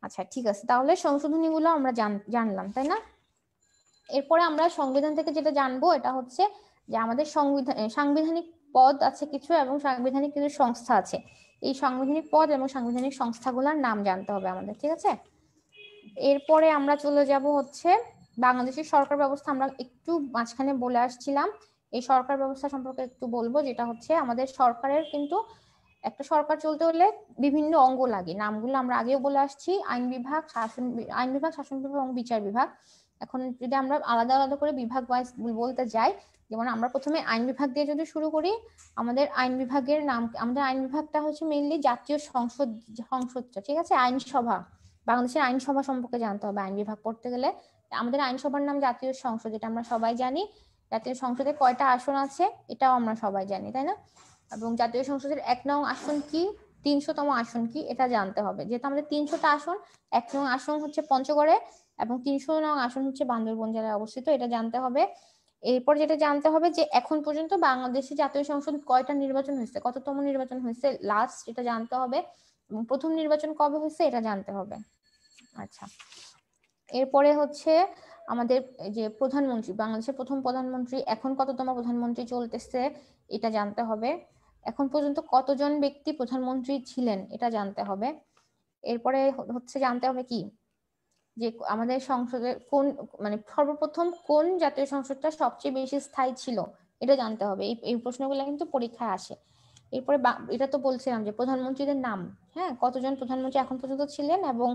আচ্ছা ঠিক আছে তাহলে সংশোধনীগুলো আমরা জানলাম তাই না এরপরে আমরা সংবিধান থেকে যেটা জানবো এটা হচ্ছে যে আমাদের সংবিধান সাংবিধানিক পদ আছে কিছু এবং সাংবিধানিক কিছু সংস্থা আছে এই সাংবিধানিক পদ এবং সাংবিধানিক সংস্থাগুলোর নাম জানতে হবে আমাদের ঠিক আছে এরপরে আমরা চলে যাব হচ্ছে বাংলাদেশের সরকার ব্যবস্থা আমরা একটু মাঝখানে বলে আসছিলাম এই সরকার ব্যবস্থা সম্পর্কে একটু বলবো যেটা হচ্ছে আমাদের সরকারের কিন্তু একটা সরকার চলতে হলে বিভিন্ন অঙ্গ লাগে নামগুলো আমরা আগেও বলে আসছি আইন বিভাগ শাসন আইন বিভাগ শাসন বিভাগ এবং বিচার বিভাগ এখন যদি আমরা আলাদা আলাদা করে বিভাগ ওয়াইজ বলতে যাই যেমন আমরা প্রথমে আইন বিভাগ দিয়ে যদি শুরু করি আমাদের আইন বিভাগের নাম আমাদের আইন বিভাগটা হচ্ছে মেইনলি জাতীয় সংসদ সংসদটা ঠিক আছে আইনসভা বাংলাদেশের আইনসভা সম্পর্কে জানতে হবে আইন বিভাগ পড়তে গেলে আমাদের আইনসভার নাম জাতীয় সংসদ এটা আমরা সবাই জানি জাতীয় সংসদে কয়টা আসন আছে এটাও আমরা সবাই জানি তাই না এবং জাতীয় সংসদের এক নং আসন কি তিনশোতম আসন কি এটা জানতে হবে যেহেতু আমাদের তিনশোটা আসন এক নং আসন হচ্ছে পঞ্চগড়ে এবং তিনশো নং আসন হচ্ছে বান্দরবন জেলায় অবস্থিত এটা জানতে হবে এরপর যেটা জানতে হবে যে এখন পর্যন্ত বাংলাদেশে জাতীয় সংসদ কয়টা নির্বাচন হয়েছে কততম নির্বাচন হয়েছে লাস্ট এটা জানতে হবে এবং প্রথম নির্বাচন কবে হয়েছে এটা জানতে হবে আচ্ছা এরপরে হচ্ছে আমাদের যে প্রধানমন্ত্রী বাংলাদেশের প্রথম প্রধানমন্ত্রী এখন কততম প্রধানমন্ত্রী চলতেছে এটা জানতে হবে এখন পর্যন্ত কতজন ব্যক্তি প্রধানমন্ত্রী ছিলেন এটা জানতে হবে এরপরে হচ্ছে জানতে হবে কি যে আমাদের সংসদের কোন মানে সর্বপ্রথম কোন জাতীয় সংসদটা সবচেয়ে বেশি স্থায়ী ছিল এটা জানতে হবে এই এই প্রশ্নগুলো কিন্তু পরীক্ষায় আসে এরপরে এটা তো বলছিলাম যে প্রধানমন্ত্রীদের নাম হ্যাঁ কতজন প্রধানমন্ত্রী এখন পর্যন্ত ছিলেন এবং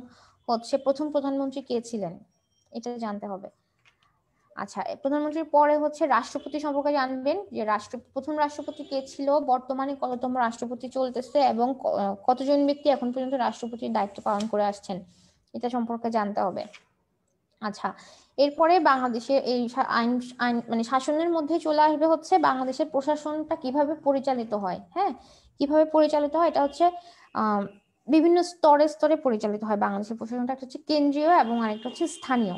হচ্ছে প্রথম প্রধানমন্ত্রী কে ছিলেন এটা জানতে হবে আচ্ছা প্রধানমন্ত্রীর পরে হচ্ছে রাষ্ট্রপতি সম্পর্কে জানবেন যে রাষ্ট্র প্রথম রাষ্ট্রপতি কে ছিল বর্তমানে কততম রাষ্ট্রপতি চলতেছে এবং কতজন ব্যক্তি এখন পর্যন্ত রাষ্ট্রপতির দায়িত্ব পালন করে আসছেন এটা সম্পর্কে জানতে হবে আচ্ছা এরপরে বাংলাদেশের এই আইন আইন মানে শাসনের মধ্যে চলে আসবে হচ্ছে বাংলাদেশের প্রশাসনটা কিভাবে পরিচালিত হয় হ্যাঁ কিভাবে পরিচালিত হয় এটা হচ্ছে আহ বিভিন্ন স্তরে স্তরে পরিচালিত হয় বাংলাদেশের প্রশাসনটা একটা হচ্ছে কেন্দ্রীয় এবং আরেকটা হচ্ছে স্থানীয়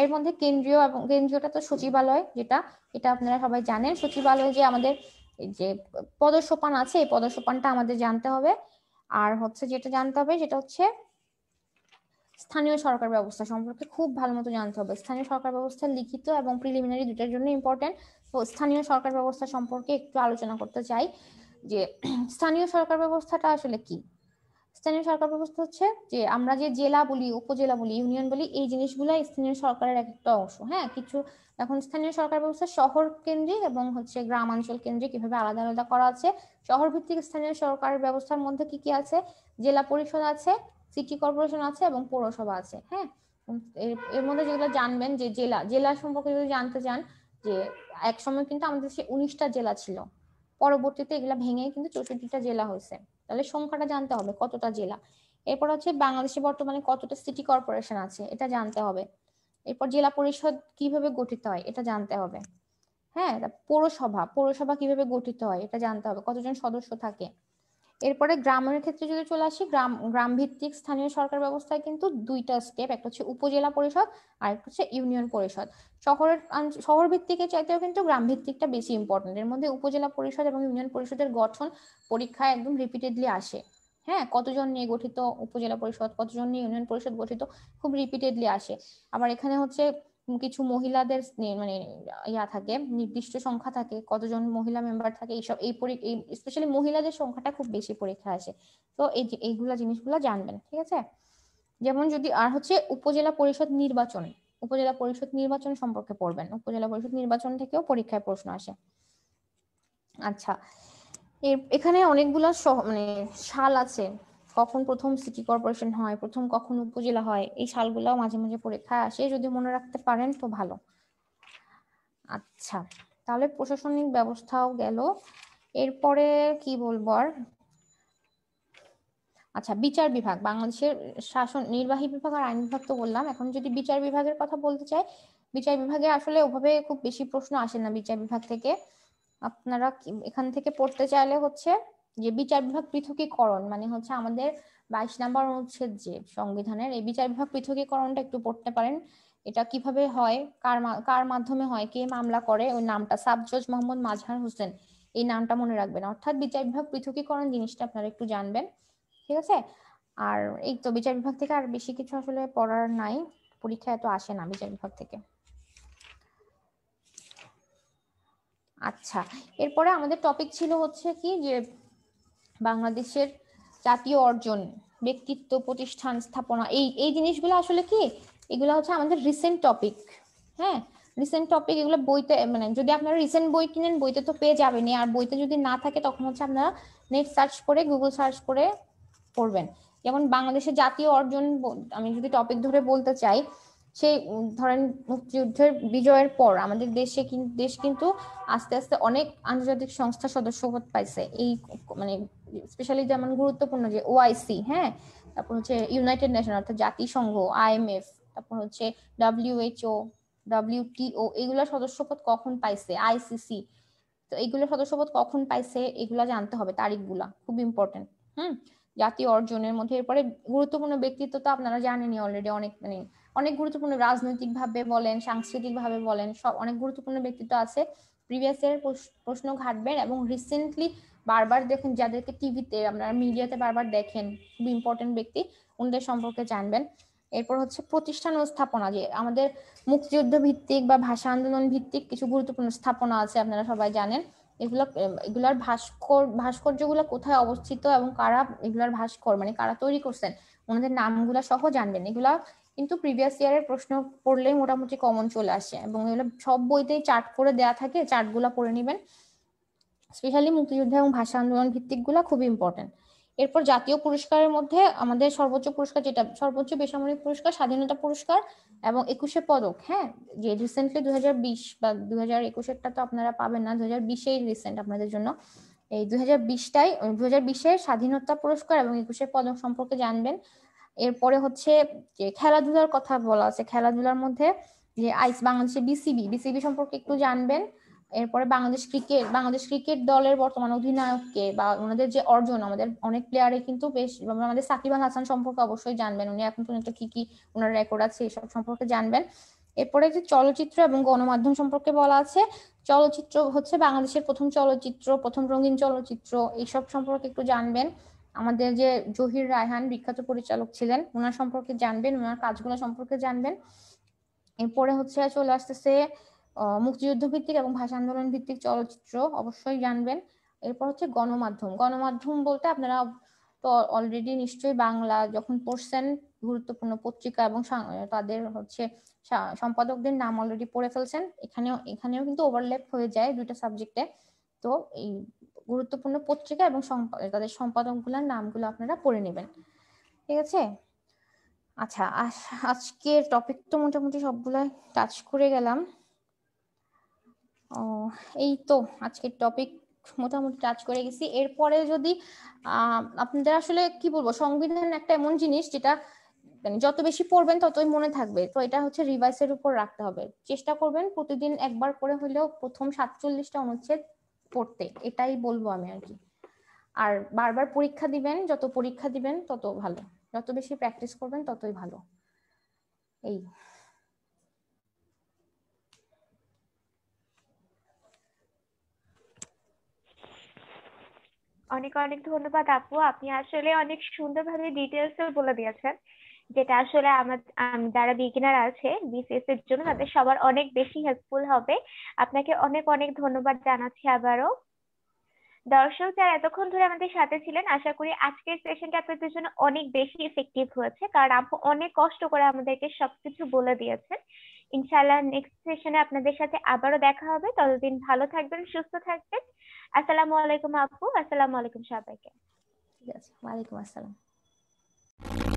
এর মধ্যে কেন্দ্রীয় এবং কেন্দ্রীয়টা তো সচিবালয় যেটা এটা আপনারা সবাই জানেন সচিবালয় যে আমাদের যে পদসোপান আছে এই পদসোপানটা আমাদের জানতে হবে আর হচ্ছে যেটা জানতে হবে যেটা হচ্ছে স্থানীয় সরকার ব্যবস্থা সম্পর্কে খুব ভালো মতো জানতে হবে স্থানীয় সরকার ব্যবস্থা লিখিত এবং প্রিলিমিনারি দুটার জন্য ইম্পর্টেন্ট তো স্থানীয় সরকার ব্যবস্থা সম্পর্কে একটু আলোচনা করতে চাই যে স্থানীয় সরকার ব্যবস্থাটা আসলে কি স্থানীয় সরকার ব্যবস্থা হচ্ছে যে আমরা যে জেলা বলি উপজেলা বলি ইউনিয়ন বলি এই জিনিসগুলো স্থানীয় সরকারের একটা অংশ হ্যাঁ কিছু এখন স্থানীয় সরকার ব্যবস্থা শহর কেন্দ্রিক এবং হচ্ছে গ্রামাঞ্চল কেন্দ্রিক কিভাবে আলাদা আলাদা করা আছে শহর ভিত্তিক স্থানীয় সরকার ব্যবস্থার মধ্যে কি কি আছে জেলা পরিষদ আছে সিটি কর্পোরেশন আছে এবং পৌরসভা আছে হ্যাঁ এর মধ্যে যেগুলো জানবেন যে জেলা জেলা সম্পর্কে যদি জানতে চান যে এক সময় কিন্তু আমাদের দেশে উনিশটা জেলা ছিল পরবর্তীতে এগুলা ভেঙে কিন্তু চৌষট্টিটা জেলা হয়েছে তাহলে সংখ্যাটা জানতে হবে কতটা জেলা এরপর হচ্ছে বাংলাদেশে বর্তমানে কতটা সিটি কর্পোরেশন আছে এটা জানতে হবে এরপর জেলা পরিষদ কিভাবে গঠিত হয় এটা জানতে হবে হ্যাঁ পৌরসভা পৌরসভা কিভাবে গঠিত হয় এটা জানতে হবে কতজন সদস্য থাকে এরপরে গ্রামের ক্ষেত্রে যদি চলে আসি গ্রাম গ্রাম ভিত্তিক স্থানীয় সরকার ব্যবস্থায় কিন্তু দুইটা স্টেপ একটা হচ্ছে উপজেলা পরিষদ আর একটা হচ্ছে ইউনিয়ন পরিষদ শহরের শহর ভিত্তিকে চাইতেও কিন্তু গ্রাম ভিত্তিকটা বেশি ইম্পর্টেন্ট এর মধ্যে উপজেলা পরিষদ এবং ইউনিয়ন পরিষদের গঠন পরীক্ষায় একদম রিপিটেডলি আসে হ্যাঁ কতজন নিয়ে গঠিত উপজেলা পরিষদ কতজন নিয়ে ইউনিয়ন পরিষদ গঠিত খুব রিপিটেডলি আসে আবার এখানে হচ্ছে কিছু মহিলাদের মানে ইয়া থাকে নির্দিষ্ট সংখ্যা থাকে কতজন মহিলা মেম্বার থাকে এইসব এই স্পেশালি মহিলাদের সংখ্যাটা খুব বেশি পরীক্ষা আসে তো এই এইগুলা জিনিসগুলো জানবেন ঠিক আছে যেমন যদি আর হচ্ছে উপজেলা পরিষদ নির্বাচন উপজেলা পরিষদ নির্বাচন সম্পর্কে পড়বেন উপজেলা পরিষদ নির্বাচন থেকেও পরীক্ষায় প্রশ্ন আসে আচ্ছা এখানে অনেকগুলো মানে সাল আছে কখন প্রথম সিটি কর্পোরেশন হয় প্রথম কখন উপজেলা হয় এই সালগুলো মাঝে মাঝে পরীক্ষায় আসে যদি মনে রাখতে পারেন তো ভালো আচ্ছা তাহলে প্রশাসনিক ব্যবস্থাও গেল এরপরে কি বলবো আর আচ্ছা বিচার বিভাগ বাংলাদেশের শাসন নির্বাহী বিভাগ আর আইন বিভাগ তো বললাম এখন যদি বিচার বিভাগের কথা বলতে চাই বিচার বিভাগে আসলে ওভাবে খুব বেশি প্রশ্ন আসে না বিচার বিভাগ থেকে আপনারা এখান থেকে পড়তে চাইলে হচ্ছে যে বিচার বিভাগ পৃথকীকরণ মানে হচ্ছে আমাদের বাইশ নাম্বার অনুচ্ছেদ যে সংবিধানের এই বিচার বিভাগ পৃথকীকরণটা একটু পড়তে পারেন এটা কিভাবে হয় কার কার মাধ্যমে হয় কে মামলা করে ওই নামটা সাবজোজ মোহাম্মদ মাজহার হোসেন এই নামটা মনে রাখবেন অর্থাৎ বিচার বিভাগ পৃথকীকরণ জিনিসটা আপনারা একটু জানবেন ঠিক আছে আর এই তো বিচার বিভাগ থেকে আর বেশি কিছু আসলে পড়ার নাই পরীক্ষা এত আসে না বিচার বিভাগ থেকে আচ্ছা এরপরে আমাদের টপিক ছিল হচ্ছে কি যে বাংলাদেশের জাতীয় অর্জন ব্যক্তিত্ব প্রতিষ্ঠান স্থাপনা এই এই জিনিসগুলো আসলে কি এগুলো হচ্ছে আমাদের রিসেন্ট টপিক হ্যাঁ রিসেন্ট টপিক এগুলো বইতে মানে যদি আপনারা রিসেন্ট বই কিনেন বইতে তো পেয়ে যাবেন আর বইতে যদি না থাকে তখন হচ্ছে আপনারা নেট সার্চ করে গুগল সার্চ করে পড়বেন যেমন বাংলাদেশের জাতীয় অর্জন আমি যদি টপিক ধরে বলতে চাই সেই ধরেন মুক্তিযুদ্ধের বিজয়ের পর আমাদের দেশে দেশ কিন্তু আস্তে আস্তে অনেক আন্তর্জাতিক সংস্থা সদস্যপদ পাইছে এই মানে স্পেশালি যেমন গুরুত্বপূর্ণ যে ওআইসি হ্যাঁ তারপর হচ্ছে ইউনাইটেড নেশন অর্থাৎ জাতিসংঘ আইএমএফ তারপর হচ্ছে ডাব্লিউএইচও ডাব্লিউটিও এগুলো সদস্যপদ কখন পাইছে আইসিসি তো এগুলো সদস্যপদ কখন পাইছে এগুলা জানতে হবে তারিখগুলা খুব ইম্পর্টেন্ট হুম জাতীয় অর্জনের মধ্যে এরপরে গুরুত্বপূর্ণ ব্যক্তিত্ব তো আপনারা জানেনই অলরেডি অনেক মানে অনেক গুরুত্বপূর্ণ রাজনৈতিক ভাবে বলেন সাংস্কৃতিক ভাবে বলেন সব অনেক গুরুত্বপূর্ণ ব্যক্তিত্ব আছে প্রিভিয়াস ইয়ার প্রশ্ন ঘাটবেন এবং রিসেন্টলি বারবার দেখুন যাদেরকে টিভিতে আপনারা মিডিয়াতে বারবার দেখেন খুব ইম্পর্টেন্ট ব্যক্তি ওনাদের সম্পর্কে জানবেন এরপর হচ্ছে প্রতিষ্ঠান ও স্থাপনা যে আমাদের মুক্তিযুদ্ধ ভিত্তিক বা ভাষা আন্দোলন ভিত্তিক কিছু গুরুত্বপূর্ণ স্থাপনা আছে আপনারা সবাই জানেন এগুলো এগুলার ভাস্কর ভাস্কর্যগুলো কোথায় অবস্থিত এবং কারা এগুলার ভাস্কর মানে কারা তৈরি করছেন ওনাদের নামগুলা সহ জানবেন এগুলা কিন্তু প্রিভিয়াস ইয়ারের প্রশ্ন পড়লেই মোটামুটি কমন চলে আসে এবং এগুলো সব বইতেই চার্ট করে দেয়া থাকে চার্টগুলো পড়ে নেবেন স্পেশালি মুক্তিযুদ্ধ এবং ভাষা আন্দোলন ভিত্তিকগুলো খুব ইম্পর্টেন্ট এরপর জাতীয় পুরস্কারের মধ্যে আমাদের সর্বোচ্চ পুরস্কার যেটা সর্বোচ্চ বেসামরিক পুরস্কার স্বাধীনতা পুরস্কার এবং একুশে পদক হ্যাঁ যে রিসেন্টলি দু বা দু হাজার একুশেরটা তো আপনারা পাবেন না দু হাজার বিশেই রিসেন্ট আপনাদের জন্য এই দু হাজার বিশটাই দু হাজার বিশের স্বাধীনতা পুরস্কার এবং একুশে পদক সম্পর্কে জানবেন এরপরে হচ্ছে যে খেলাধুলার কথা বলা আছে খেলাধুলার মধ্যে যে আইস বাংলাদেশে বিসিবি বিসিবি সম্পর্কে একটু জানবেন এরপরে বাংলাদেশ ক্রিকেট বাংলাদেশ ক্রিকেট দলের বর্তমান অধিনায়ককে বা ওনাদের যে অর্জন আমাদের অনেক প্লেয়ারে কিন্তু বেশ আমাদের সাকিব আল হাসান সম্পর্কে অবশ্যই জানবেন উনি এখন পর্যন্ত কি কি ওনার রেকর্ড আছে এসব সম্পর্কে জানবেন এরপরে যে চলচ্চিত্র এবং গণমাধ্যম সম্পর্কে বলা আছে চলচ্চিত্র হচ্ছে বাংলাদেশের প্রথম চলচ্চিত্র প্রথম রঙিন চলচ্চিত্র এইসব সম্পর্কে একটু জানবেন আমাদের যে জহির রায়হান বিখ্যাত পরিচালক ছিলেন ওনার সম্পর্কে জানবেন ওনার কাজগুলো সম্পর্কে জানবেন এরপরে হচ্ছে চলে আসতেছে আহ মুক্তিযুদ্ধ ভিত্তিক এবং ভাষা আন্দোলন ভিত্তিক চলচ্চিত্র অবশ্যই জানবেন এরপর হচ্ছে গণমাধ্যম গণমাধ্যম বলতে আপনারা তো অলরেডি নিশ্চয়ই বাংলা যখন পড়ছেন গুরুত্বপূর্ণ পত্রিকা এবং তাদের হচ্ছে সম্পাদকদের নাম অলরেডি পড়ে ফেলছেন এখানেও এখানেও কিন্তু ওভারল্যাপ হয়ে যায় দুইটা সাবজেক্টে তো এই গুরুত্বপূর্ণ পত্রিকা এবং তাদের সম্পাদকগুলোর নামগুলো আপনারা পড়ে নেবেন ঠিক আছে আচ্ছা আজকের টপিক তো মোটামুটি সবগুলাই টাচ করে গেলাম ও এই তো আজকের টপিক মোটামুটি টাচ করে গেছি এরপরে যদি আপনাদের আসলে কি বলবো সংবিধান একটা এমন জিনিস যেটা মানে যত বেশি পড়বেন ততই মনে থাকবে তো এটা হচ্ছে রিভাইসের উপর রাখতে হবে চেষ্টা করবেন প্রতিদিন একবার করে হলেও প্রথম সাতচল্লিশটা অনুচ্ছেদ পড়তে এটাই বলবো আমি আর কি আর বারবার পরীক্ষা দিবেন যত পরীক্ষা দিবেন তত ভালো যত বেশি প্র্যাকটিস করবেন ততই ভালো এই অনেক অনেক ধন্যবাদ আপু আপনি আসলে অনেক সুন্দরভাবে ডিটেলস বলে দিয়েছেন যেটা আসলে আমার যারা বিগিনার আছে বিসিএস এর জন্য তাদের সবার অনেক বেশি হেল্পফুল হবে আপনাকে অনেক অনেক ধন্যবাদ জানাচ্ছি আবারও দর্শক যারা এতক্ষণ ধরে আমাদের সাথে ছিলেন আশা করি আজকের সেশনটা আপনাদের জন্য অনেক বেশি ইফেক্টিভ হয়েছে কারণ আপু অনেক কষ্ট করে আমাদেরকে সবকিছু বলে দিয়েছেন ইনশাআল্লাহ নেক্সট সেশনে আপনাদের সাথে আবারও দেখা হবে ততদিন ভালো থাকবেন সুস্থ থাকবেন আসসালামু আলাইকুম আপু আসসালামু আলাইকুম সবাইকে ঠিক আছে ওয়ালাইকুম আসসালাম